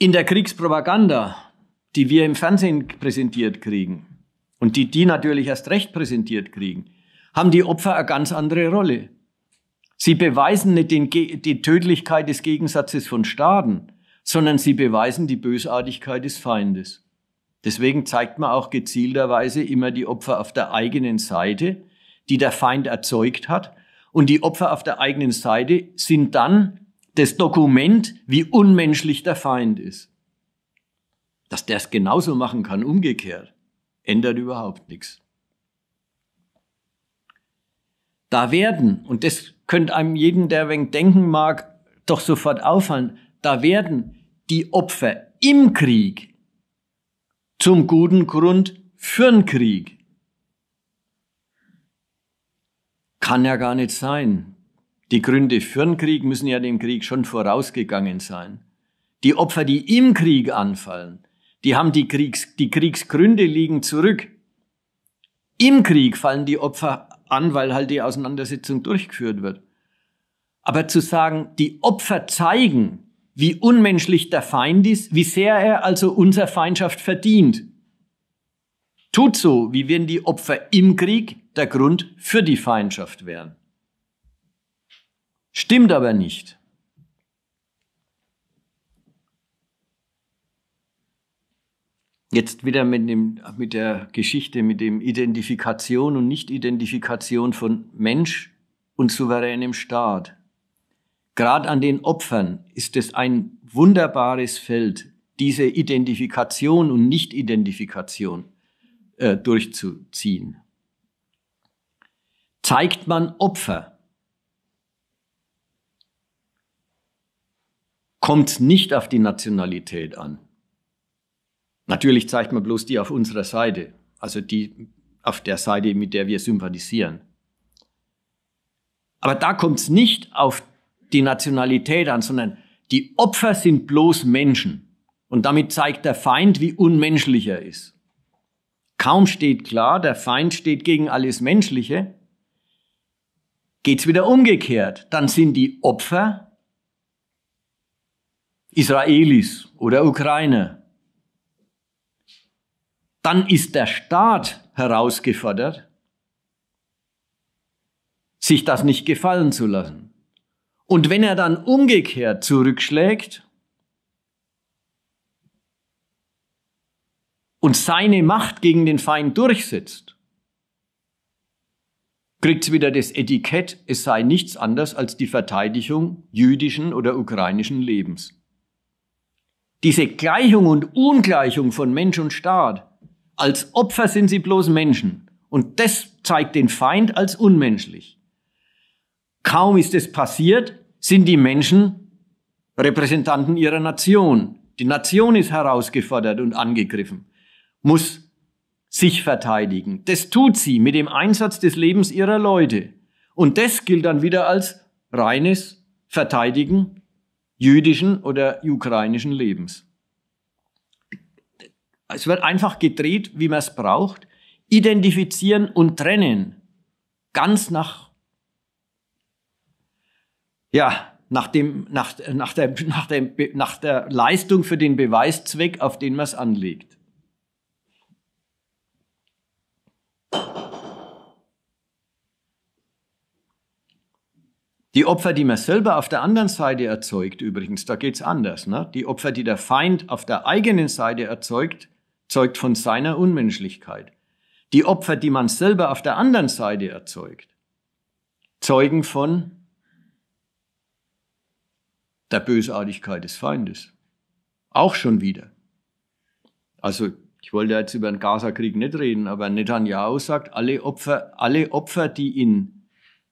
in der Kriegspropaganda, die wir im Fernsehen präsentiert kriegen und die die natürlich erst recht präsentiert kriegen, haben die Opfer eine ganz andere Rolle. Sie beweisen nicht den, die Tödlichkeit des Gegensatzes von Staaten, sondern sie beweisen die Bösartigkeit des Feindes. Deswegen zeigt man auch gezielterweise immer die Opfer auf der eigenen Seite, die der Feind erzeugt hat. Und die Opfer auf der eigenen Seite sind dann das Dokument, wie unmenschlich der Feind ist. Dass der es genauso machen kann, umgekehrt, ändert überhaupt nichts. Da werden, und das könnte einem jeden, der wegen denken mag, doch sofort auffallen, da werden die Opfer im Krieg zum guten Grund für den Krieg. Kann ja gar nicht sein, die Gründe für den Krieg müssen ja dem Krieg schon vorausgegangen sein. Die Opfer, die im Krieg anfallen, die haben die, Kriegs, die Kriegsgründe liegen zurück. Im Krieg fallen die Opfer an, weil halt die Auseinandersetzung durchgeführt wird. Aber zu sagen, die Opfer zeigen, wie unmenschlich der Feind ist, wie sehr er also unser Feindschaft verdient. Tut so, wie wenn die Opfer im Krieg der Grund für die Feindschaft wären. Stimmt aber nicht. Jetzt wieder mit, dem, mit der Geschichte, mit dem Identifikation und Nicht-Identifikation von Mensch und souveränem Staat. Gerade an den Opfern ist es ein wunderbares Feld, diese Identifikation und Nicht-Identifikation äh, durchzuziehen. Zeigt man Opfer, kommt nicht auf die Nationalität an. Natürlich zeigt man bloß die auf unserer Seite, also die auf der Seite, mit der wir sympathisieren. Aber da kommt es nicht auf die Nationalität an, sondern die Opfer sind bloß Menschen. Und damit zeigt der Feind, wie unmenschlich er ist. Kaum steht klar, der Feind steht gegen alles Menschliche, geht es wieder umgekehrt. Dann sind die Opfer Israelis oder Ukrainer, dann ist der Staat herausgefordert, sich das nicht gefallen zu lassen. Und wenn er dann umgekehrt zurückschlägt und seine Macht gegen den Feind durchsetzt, kriegt's wieder das Etikett, es sei nichts anders als die Verteidigung jüdischen oder ukrainischen Lebens diese Gleichung und Ungleichung von Mensch und Staat, als Opfer sind sie bloß Menschen. Und das zeigt den Feind als unmenschlich. Kaum ist es passiert, sind die Menschen Repräsentanten ihrer Nation. Die Nation ist herausgefordert und angegriffen, muss sich verteidigen. Das tut sie mit dem Einsatz des Lebens ihrer Leute. Und das gilt dann wieder als reines Verteidigen jüdischen oder ukrainischen Lebens. Es wird einfach gedreht, wie man es braucht. Identifizieren und trennen. Ganz nach, ja, nach dem, nach, nach der, nach der, nach der Leistung für den Beweiszweck, auf den man es anlegt. Die Opfer, die man selber auf der anderen Seite erzeugt, übrigens, da geht es anders. Ne? Die Opfer, die der Feind auf der eigenen Seite erzeugt, zeugt von seiner Unmenschlichkeit. Die Opfer, die man selber auf der anderen Seite erzeugt, zeugen von der Bösartigkeit des Feindes. Auch schon wieder. Also ich wollte jetzt über den Gaza-Krieg nicht reden, aber Netanyahu sagt, alle Opfer, alle Opfer, die in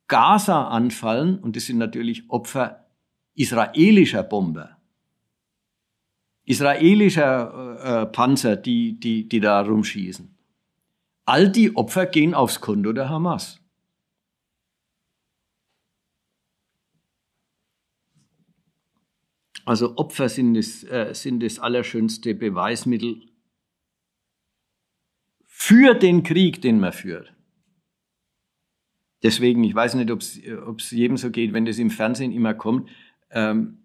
Gaza anfallen, und das sind natürlich Opfer israelischer Bomber, israelischer äh, äh, Panzer, die, die, die da rumschießen. All die Opfer gehen aufs Konto der Hamas. Also Opfer sind das, äh, sind das allerschönste Beweismittel für den Krieg, den man führt deswegen, ich weiß nicht, ob es jedem so geht, wenn das im Fernsehen immer kommt. Ähm,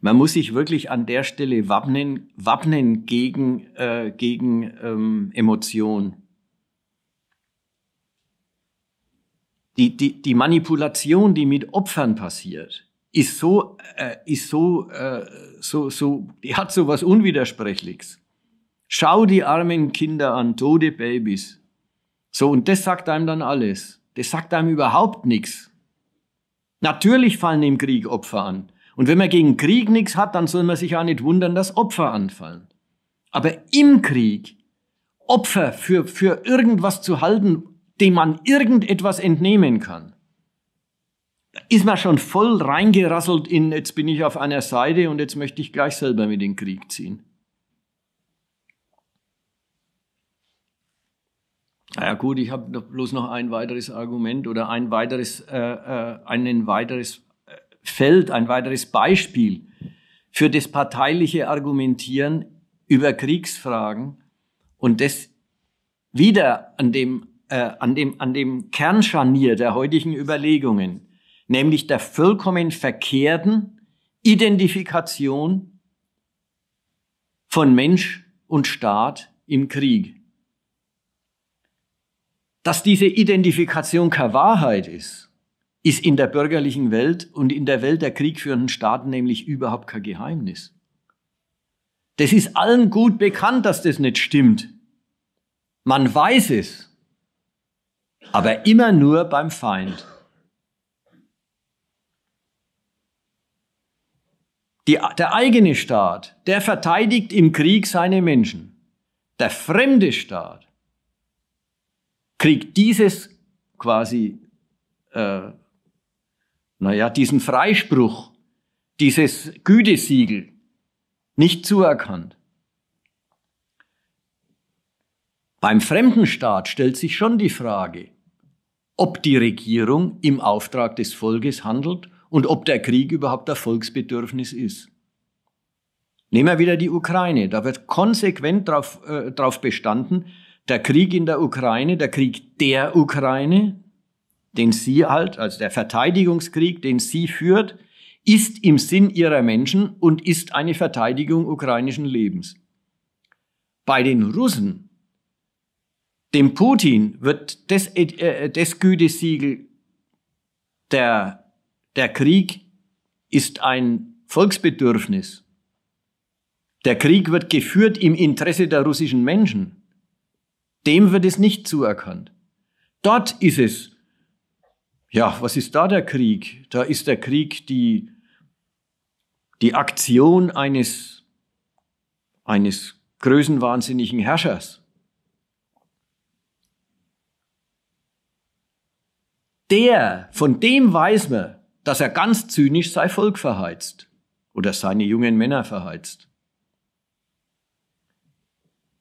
man muss sich wirklich an der Stelle wappnen, wappnen gegen, äh, gegen ähm, Emotionen. Die, die, die Manipulation, die mit Opfern passiert, ist so, äh, ist so, äh, so, so, die hat so was Unwidersprechliches. Schau die armen Kinder an, tote Babys. So, und das sagt einem dann alles. Das sagt einem überhaupt nichts. Natürlich fallen im Krieg Opfer an. Und wenn man gegen Krieg nichts hat, dann soll man sich auch nicht wundern, dass Opfer anfallen. Aber im Krieg Opfer für, für irgendwas zu halten, dem man irgendetwas entnehmen kann, da ist man schon voll reingerasselt in, jetzt bin ich auf einer Seite und jetzt möchte ich gleich selber mit in den Krieg ziehen. Naja gut, ich habe bloß noch ein weiteres Argument oder ein weiteres, äh, äh, ein weiteres äh, Feld, ein weiteres Beispiel für das parteiliche Argumentieren über Kriegsfragen und das wieder an dem, äh, an dem, an dem Kernscharnier der heutigen Überlegungen, nämlich der vollkommen verkehrten Identifikation von Mensch und Staat im Krieg. Dass diese Identifikation keine Wahrheit ist, ist in der bürgerlichen Welt und in der Welt der kriegführenden Staaten nämlich überhaupt kein Geheimnis. Das ist allen gut bekannt, dass das nicht stimmt. Man weiß es, aber immer nur beim Feind. Die, der eigene Staat, der verteidigt im Krieg seine Menschen. Der fremde Staat kriegt dieses quasi, äh, naja, diesen Freispruch, dieses Gütesiegel nicht zuerkannt. Beim Fremdenstaat stellt sich schon die Frage, ob die Regierung im Auftrag des Volkes handelt und ob der Krieg überhaupt ein Volksbedürfnis ist. Nehmen wir wieder die Ukraine. Da wird konsequent darauf äh, drauf bestanden, der Krieg in der Ukraine, der Krieg der Ukraine, den sie halt, also der Verteidigungskrieg, den sie führt, ist im Sinn ihrer Menschen und ist eine Verteidigung ukrainischen Lebens. Bei den Russen, dem Putin, wird das, äh, das Gütesiegel der, der Krieg ist ein Volksbedürfnis. Der Krieg wird geführt im Interesse der russischen Menschen. Dem wird es nicht zuerkannt. Dort ist es. Ja, was ist da der Krieg? Da ist der Krieg die, die Aktion eines, eines größenwahnsinnigen Herrschers. Der, von dem weiß man, dass er ganz zynisch sein Volk verheizt oder seine jungen Männer verheizt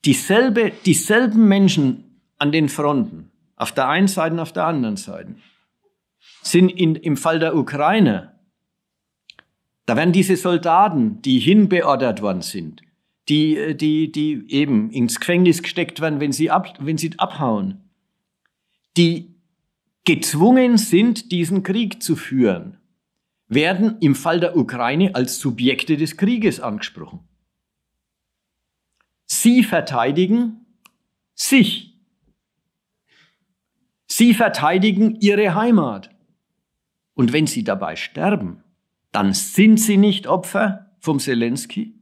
dieselbe, dieselben Menschen an den Fronten, auf der einen Seite und auf der anderen Seite, sind in, im Fall der Ukraine, da werden diese Soldaten, die hinbeordert worden sind, die, die, die eben ins Gefängnis gesteckt werden, wenn sie, ab, wenn sie abhauen, die gezwungen sind, diesen Krieg zu führen, werden im Fall der Ukraine als Subjekte des Krieges angesprochen. Sie verteidigen sich. Sie verteidigen ihre Heimat. Und wenn sie dabei sterben, dann sind sie nicht Opfer vom Zelensky,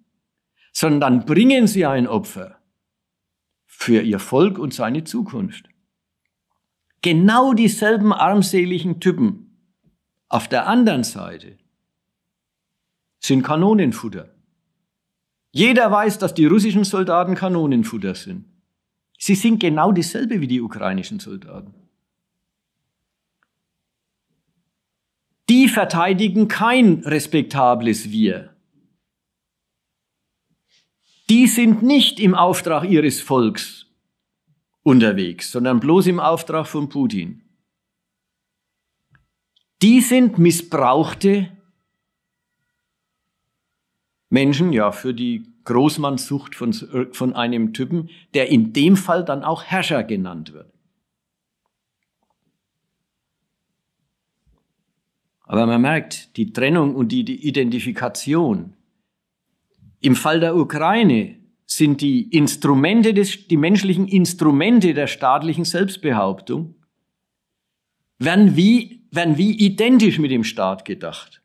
sondern dann bringen sie ein Opfer für ihr Volk und seine Zukunft. Genau dieselben armseligen Typen auf der anderen Seite sind Kanonenfutter. Jeder weiß, dass die russischen Soldaten Kanonenfutter sind. Sie sind genau dieselbe wie die ukrainischen Soldaten. Die verteidigen kein respektables Wir. Die sind nicht im Auftrag ihres Volks unterwegs, sondern bloß im Auftrag von Putin. Die sind missbrauchte Menschen, ja, für die Großmannssucht von, von einem Typen, der in dem Fall dann auch Herrscher genannt wird. Aber man merkt, die Trennung und die, die Identifikation. Im Fall der Ukraine sind die Instrumente des, die menschlichen Instrumente der staatlichen Selbstbehauptung, werden wie, werden wie identisch mit dem Staat gedacht.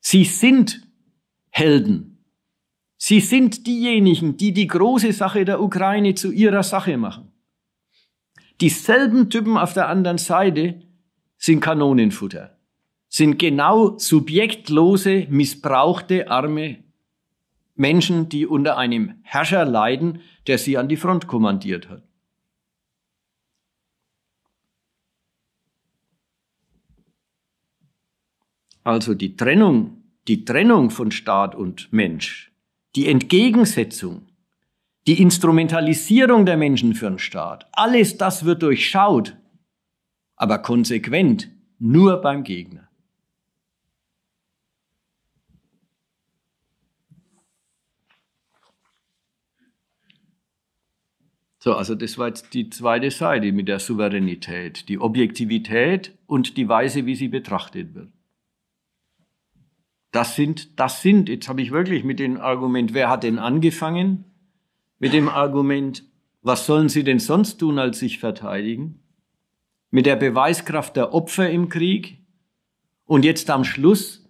Sie sind Helden. Sie sind diejenigen, die die große Sache der Ukraine zu ihrer Sache machen. Dieselben Typen auf der anderen Seite sind Kanonenfutter, sind genau subjektlose, missbrauchte, arme Menschen, die unter einem Herrscher leiden, der sie an die Front kommandiert hat. Also die Trennung die Trennung von Staat und Mensch, die Entgegensetzung, die Instrumentalisierung der Menschen für den Staat, alles das wird durchschaut, aber konsequent nur beim Gegner. So, also das war jetzt die zweite Seite mit der Souveränität, die Objektivität und die Weise, wie sie betrachtet wird. Das sind, das sind, jetzt habe ich wirklich mit dem Argument, wer hat denn angefangen? Mit dem Argument, was sollen sie denn sonst tun, als sich verteidigen? Mit der Beweiskraft der Opfer im Krieg und jetzt am Schluss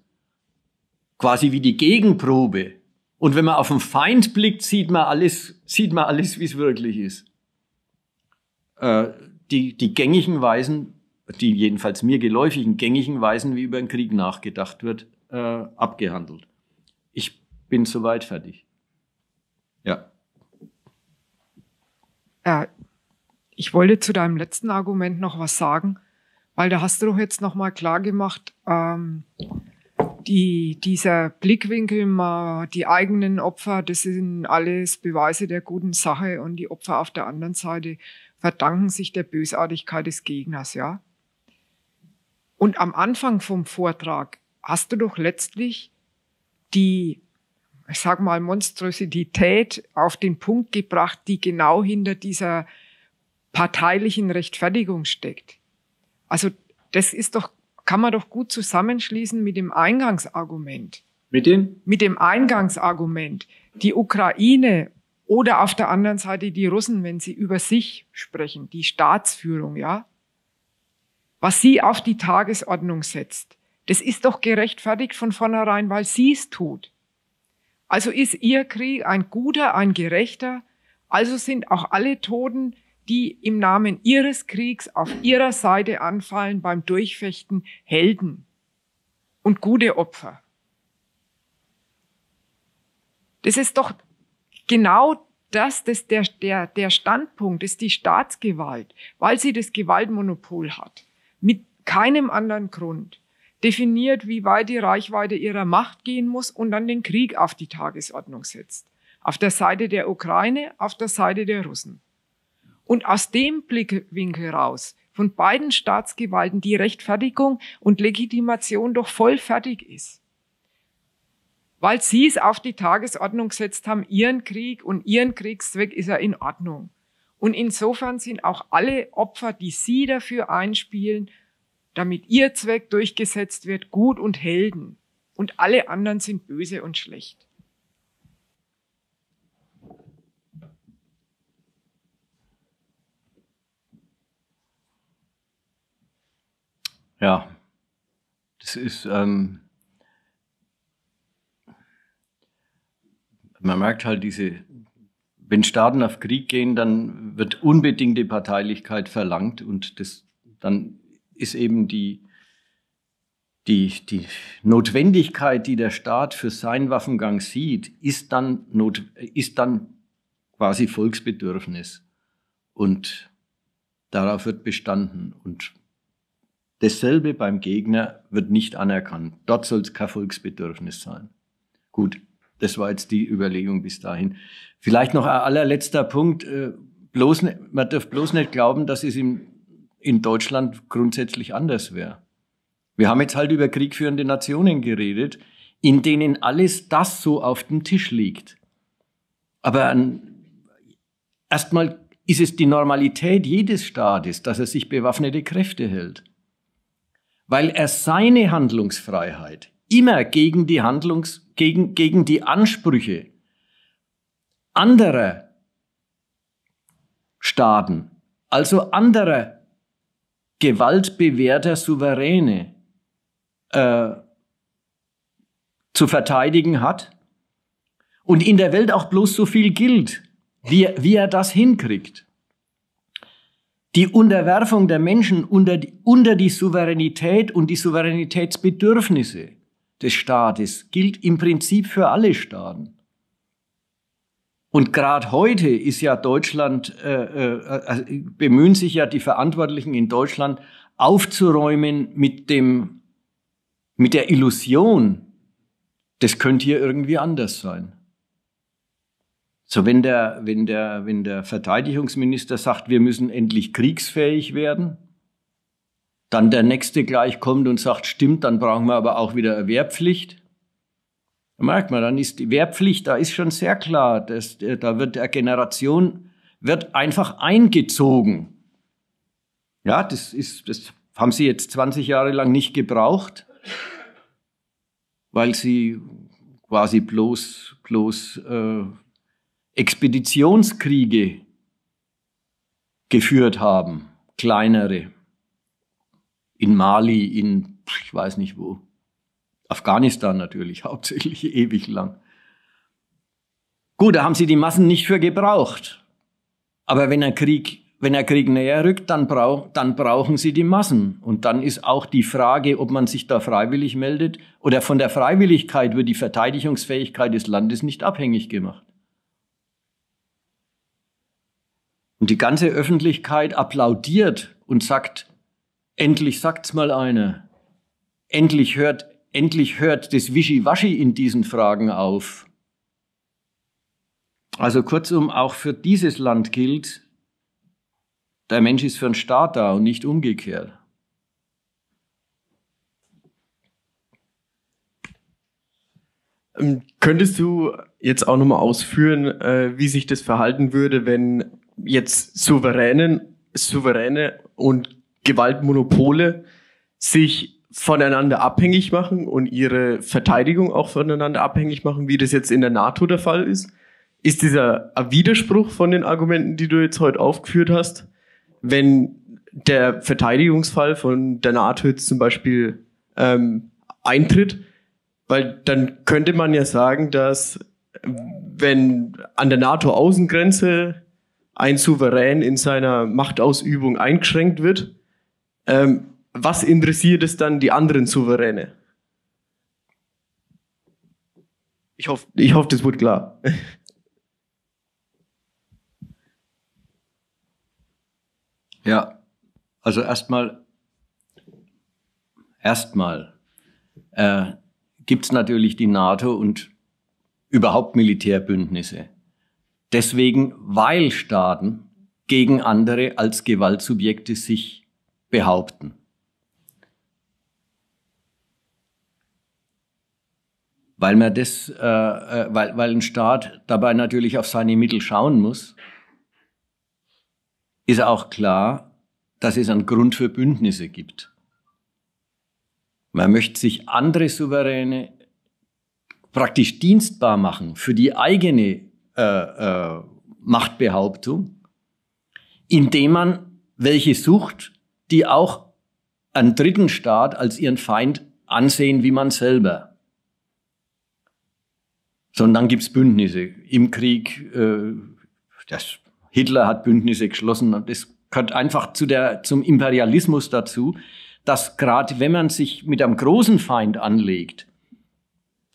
quasi wie die Gegenprobe. Und wenn man auf den Feind blickt, sieht man alles, sieht man alles, wie es wirklich ist. Äh, die, die gängigen Weisen, die jedenfalls mir geläufigen gängigen Weisen, wie über den Krieg nachgedacht wird, äh, abgehandelt. Ich bin soweit fertig.
Ja. Äh, ich wollte zu deinem letzten Argument noch was sagen, weil da hast du doch jetzt nochmal klar gemacht, ähm, die, dieser Blickwinkel, mal die eigenen Opfer, das sind alles Beweise der guten Sache und die Opfer auf der anderen Seite verdanken sich der Bösartigkeit des Gegners, ja. Und am Anfang vom Vortrag hast du doch letztlich die, ich sag mal, Monstrosität auf den Punkt gebracht, die genau hinter dieser parteilichen Rechtfertigung steckt. Also das ist doch, kann man doch gut zusammenschließen mit dem Eingangsargument. Mit dem? Mit dem Eingangsargument. Die Ukraine oder auf der anderen Seite die Russen, wenn sie über sich sprechen, die Staatsführung, ja? Was sie auf die Tagesordnung setzt. Das ist doch gerechtfertigt von vornherein, weil sie es tut. Also ist ihr Krieg ein guter, ein gerechter, also sind auch alle Toten, die im Namen ihres Kriegs auf ihrer Seite anfallen beim Durchfechten, Helden und gute Opfer. Das ist doch genau das, das der, der, der Standpunkt, ist die Staatsgewalt, weil sie das Gewaltmonopol hat. Mit keinem anderen Grund definiert, wie weit die Reichweite ihrer Macht gehen muss und dann den Krieg auf die Tagesordnung setzt. Auf der Seite der Ukraine, auf der Seite der Russen. Und aus dem Blickwinkel raus von beiden Staatsgewalten die Rechtfertigung und Legitimation doch voll fertig ist. Weil sie es auf die Tagesordnung gesetzt haben, ihren Krieg und ihren Kriegszweck ist er in Ordnung. Und insofern sind auch alle Opfer, die sie dafür einspielen, damit ihr Zweck durchgesetzt wird, gut und Helden, und alle anderen sind böse und schlecht.
Ja, das ist, ähm, man merkt halt diese, wenn Staaten auf Krieg gehen, dann wird unbedingte Parteilichkeit verlangt und das, dann ist eben die, die, die Notwendigkeit, die der Staat für seinen Waffengang sieht, ist dann, not, ist dann quasi Volksbedürfnis. Und darauf wird bestanden. Und dasselbe beim Gegner wird nicht anerkannt. Dort soll es kein Volksbedürfnis sein. Gut, das war jetzt die Überlegung bis dahin. Vielleicht noch ein allerletzter Punkt. Äh, bloß, ne, man darf bloß nicht glauben, dass es im in Deutschland grundsätzlich anders wäre. Wir haben jetzt halt über kriegführende Nationen geredet, in denen alles das so auf dem Tisch liegt. Aber erstmal ist es die Normalität jedes Staates, dass er sich bewaffnete Kräfte hält, weil er seine Handlungsfreiheit immer gegen die Handlungs gegen gegen die Ansprüche anderer Staaten, also anderer gewaltbewährter Souveräne äh, zu verteidigen hat und in der Welt auch bloß so viel gilt, wie, wie er das hinkriegt. Die Unterwerfung der Menschen unter die, unter die Souveränität und die Souveränitätsbedürfnisse des Staates gilt im Prinzip für alle Staaten. Und gerade heute ist ja Deutschland, äh, äh, äh, bemühen sich ja die Verantwortlichen in Deutschland aufzuräumen mit dem, mit der Illusion, das könnte hier irgendwie anders sein. So, wenn der, wenn der, wenn der Verteidigungsminister sagt, wir müssen endlich kriegsfähig werden, dann der nächste gleich kommt und sagt, stimmt, dann brauchen wir aber auch wieder Wehrpflicht. Da merkt man, dann ist die Wehrpflicht, da ist schon sehr klar, dass, äh, da wird der Generation, wird einfach eingezogen. Ja, das ist, das haben sie jetzt 20 Jahre lang nicht gebraucht, weil sie quasi bloß, bloß äh, Expeditionskriege geführt haben, kleinere. In Mali, in ich weiß nicht wo. Afghanistan natürlich hauptsächlich ewig lang. Gut, da haben sie die Massen nicht für gebraucht. Aber wenn der Krieg, wenn der Krieg näher rückt, dann, brauch, dann brauchen sie die Massen. Und dann ist auch die Frage, ob man sich da freiwillig meldet oder von der Freiwilligkeit wird die Verteidigungsfähigkeit des Landes nicht abhängig gemacht. Und die ganze Öffentlichkeit applaudiert und sagt, endlich sagt's mal einer. Endlich hört Endlich hört das Wischiwaschi in diesen Fragen auf. Also kurzum, auch für dieses Land gilt, der Mensch ist für den Staat da und nicht umgekehrt. Ähm, könntest du jetzt auch nochmal ausführen, äh, wie sich das verhalten würde, wenn jetzt souveränen, souveräne und Gewaltmonopole sich voneinander abhängig machen und ihre Verteidigung auch voneinander abhängig machen, wie das jetzt in der NATO der Fall ist? Ist dieser Widerspruch von den Argumenten, die du jetzt heute aufgeführt hast, wenn der Verteidigungsfall von der NATO jetzt zum Beispiel ähm, eintritt? Weil dann könnte man ja sagen, dass wenn
an der NATO-Außengrenze ein Souverän in seiner Machtausübung eingeschränkt wird, ähm, was interessiert es dann die anderen Souveräne?
Ich hoffe, ich hoffe, das wird klar. Ja, also erstmal, erstmal äh, gibt es natürlich die NATO und überhaupt Militärbündnisse. Deswegen, weil Staaten gegen andere als Gewaltsubjekte sich behaupten. weil man das, äh, äh, weil, weil ein Staat dabei natürlich auf seine Mittel schauen muss, ist auch klar, dass es einen Grund für Bündnisse gibt. Man möchte sich andere Souveräne praktisch dienstbar machen für die eigene äh, äh, Machtbehauptung, indem man welche sucht, die auch einen dritten Staat als ihren Feind ansehen wie man selber sondern dann gibt es Bündnisse. Im Krieg, äh, das, Hitler hat Bündnisse geschlossen und das gehört einfach zu der, zum Imperialismus dazu, dass gerade wenn man sich mit einem großen Feind anlegt,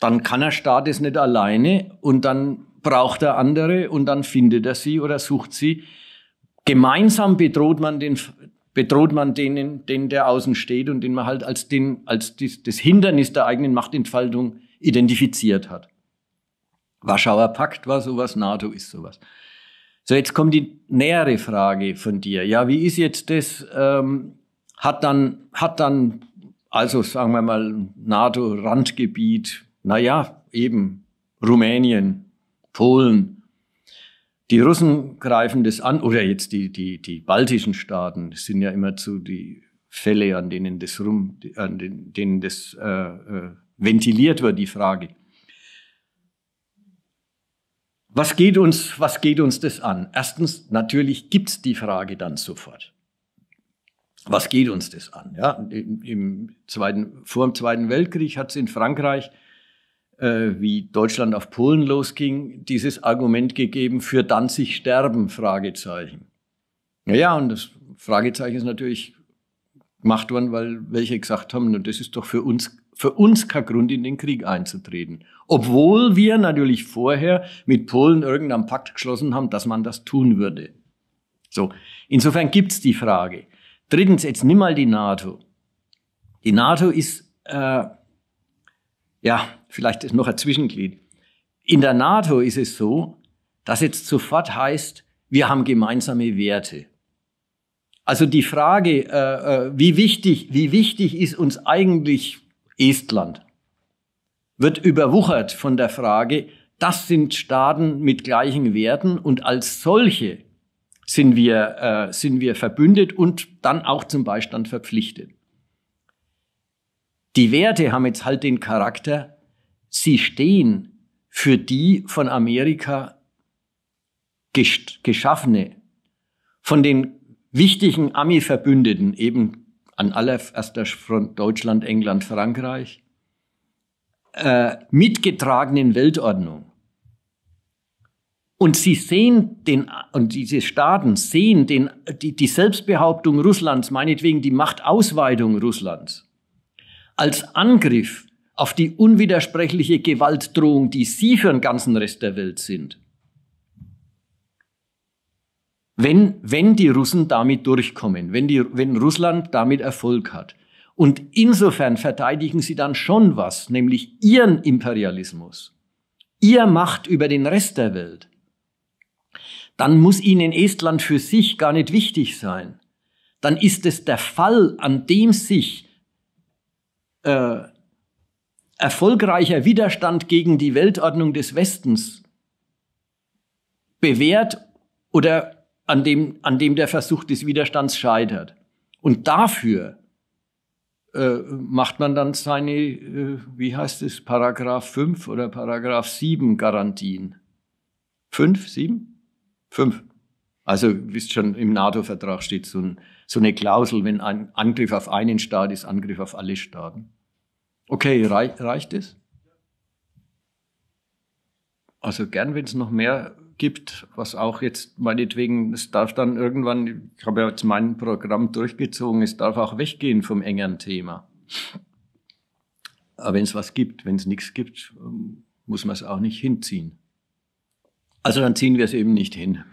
dann kann er Staat es nicht alleine und dann braucht er andere und dann findet er sie oder sucht sie. Gemeinsam bedroht man den, bedroht man denen, den der außen steht und den man halt als den, als das Hindernis der eigenen Machtentfaltung identifiziert hat. Warschauer Pakt war sowas, NATO ist sowas. So, jetzt kommt die nähere Frage von dir. Ja, wie ist jetzt das? Ähm, hat dann, hat dann, also sagen wir mal, NATO-Randgebiet, naja, eben Rumänien, Polen. Die Russen greifen das an, oder jetzt die, die, die baltischen Staaten, das sind ja immerzu die Fälle, an denen das, rum, an denen das äh, äh, ventiliert wird, die Frage. Was geht uns, was geht uns das an? Erstens, natürlich gibt's die Frage dann sofort. Was geht uns das an? Ja, im, zweiten, vor dem Zweiten Weltkrieg hat's in Frankreich, äh, wie Deutschland auf Polen losging, dieses Argument gegeben, für dann sich sterben, Fragezeichen. Naja, und das Fragezeichen ist natürlich gemacht worden, weil welche gesagt haben, und das ist doch für uns für uns kein Grund, in den Krieg einzutreten. Obwohl wir natürlich vorher mit Polen irgendeinen Pakt geschlossen haben, dass man das tun würde. So, insofern gibt es die Frage. Drittens, jetzt nimm mal die NATO. Die NATO ist, äh, ja, vielleicht ist noch ein Zwischenglied. In der NATO ist es so, dass jetzt sofort heißt, wir haben gemeinsame Werte. Also die Frage, äh, äh wie, wichtig, wie wichtig ist uns eigentlich Estland, wird überwuchert von der Frage, das sind Staaten mit gleichen Werten und als solche sind wir, äh, sind wir verbündet und dann auch zum Beistand verpflichtet. Die Werte haben jetzt halt den Charakter, sie stehen für die von Amerika geschaffene, von den wichtigen Ami-Verbündeten, eben an allererster Front Deutschland, England, Frankreich, äh, mitgetragenen Weltordnung. Und sie sehen den, und diese Staaten sehen den, die, die Selbstbehauptung Russlands, meinetwegen die Machtausweitung Russlands, als Angriff auf die unwidersprechliche Gewaltdrohung, die sie für den ganzen Rest der Welt sind. Wenn, wenn die Russen damit durchkommen, wenn, die, wenn Russland damit Erfolg hat. Und insofern verteidigen sie dann schon was, nämlich ihren Imperialismus, ihr Macht über den Rest der Welt. Dann muss ihnen Estland für sich gar nicht wichtig sein. Dann ist es der Fall, an dem sich äh, erfolgreicher Widerstand gegen die Weltordnung des Westens bewährt oder an dem, an dem der Versuch des Widerstands scheitert. Und dafür äh, macht man dann seine, äh, wie heißt es, Paragraph 5 oder Paragraph 7 Garantien. 5, 7? 5. Also wisst schon, im NATO-Vertrag steht so, ein, so, eine Klausel, wenn ein Angriff auf einen Staat ist, Angriff auf alle Staaten. Okay, reich, reicht es? Also gern, wenn es noch mehr gibt, was auch jetzt meinetwegen, es darf dann irgendwann, ich habe ja jetzt mein Programm durchgezogen, es darf auch weggehen vom engeren Thema. Aber wenn es was gibt, wenn es nichts gibt, ähm, muss man es auch nicht hinziehen. Also dann ziehen wir es eben nicht hin.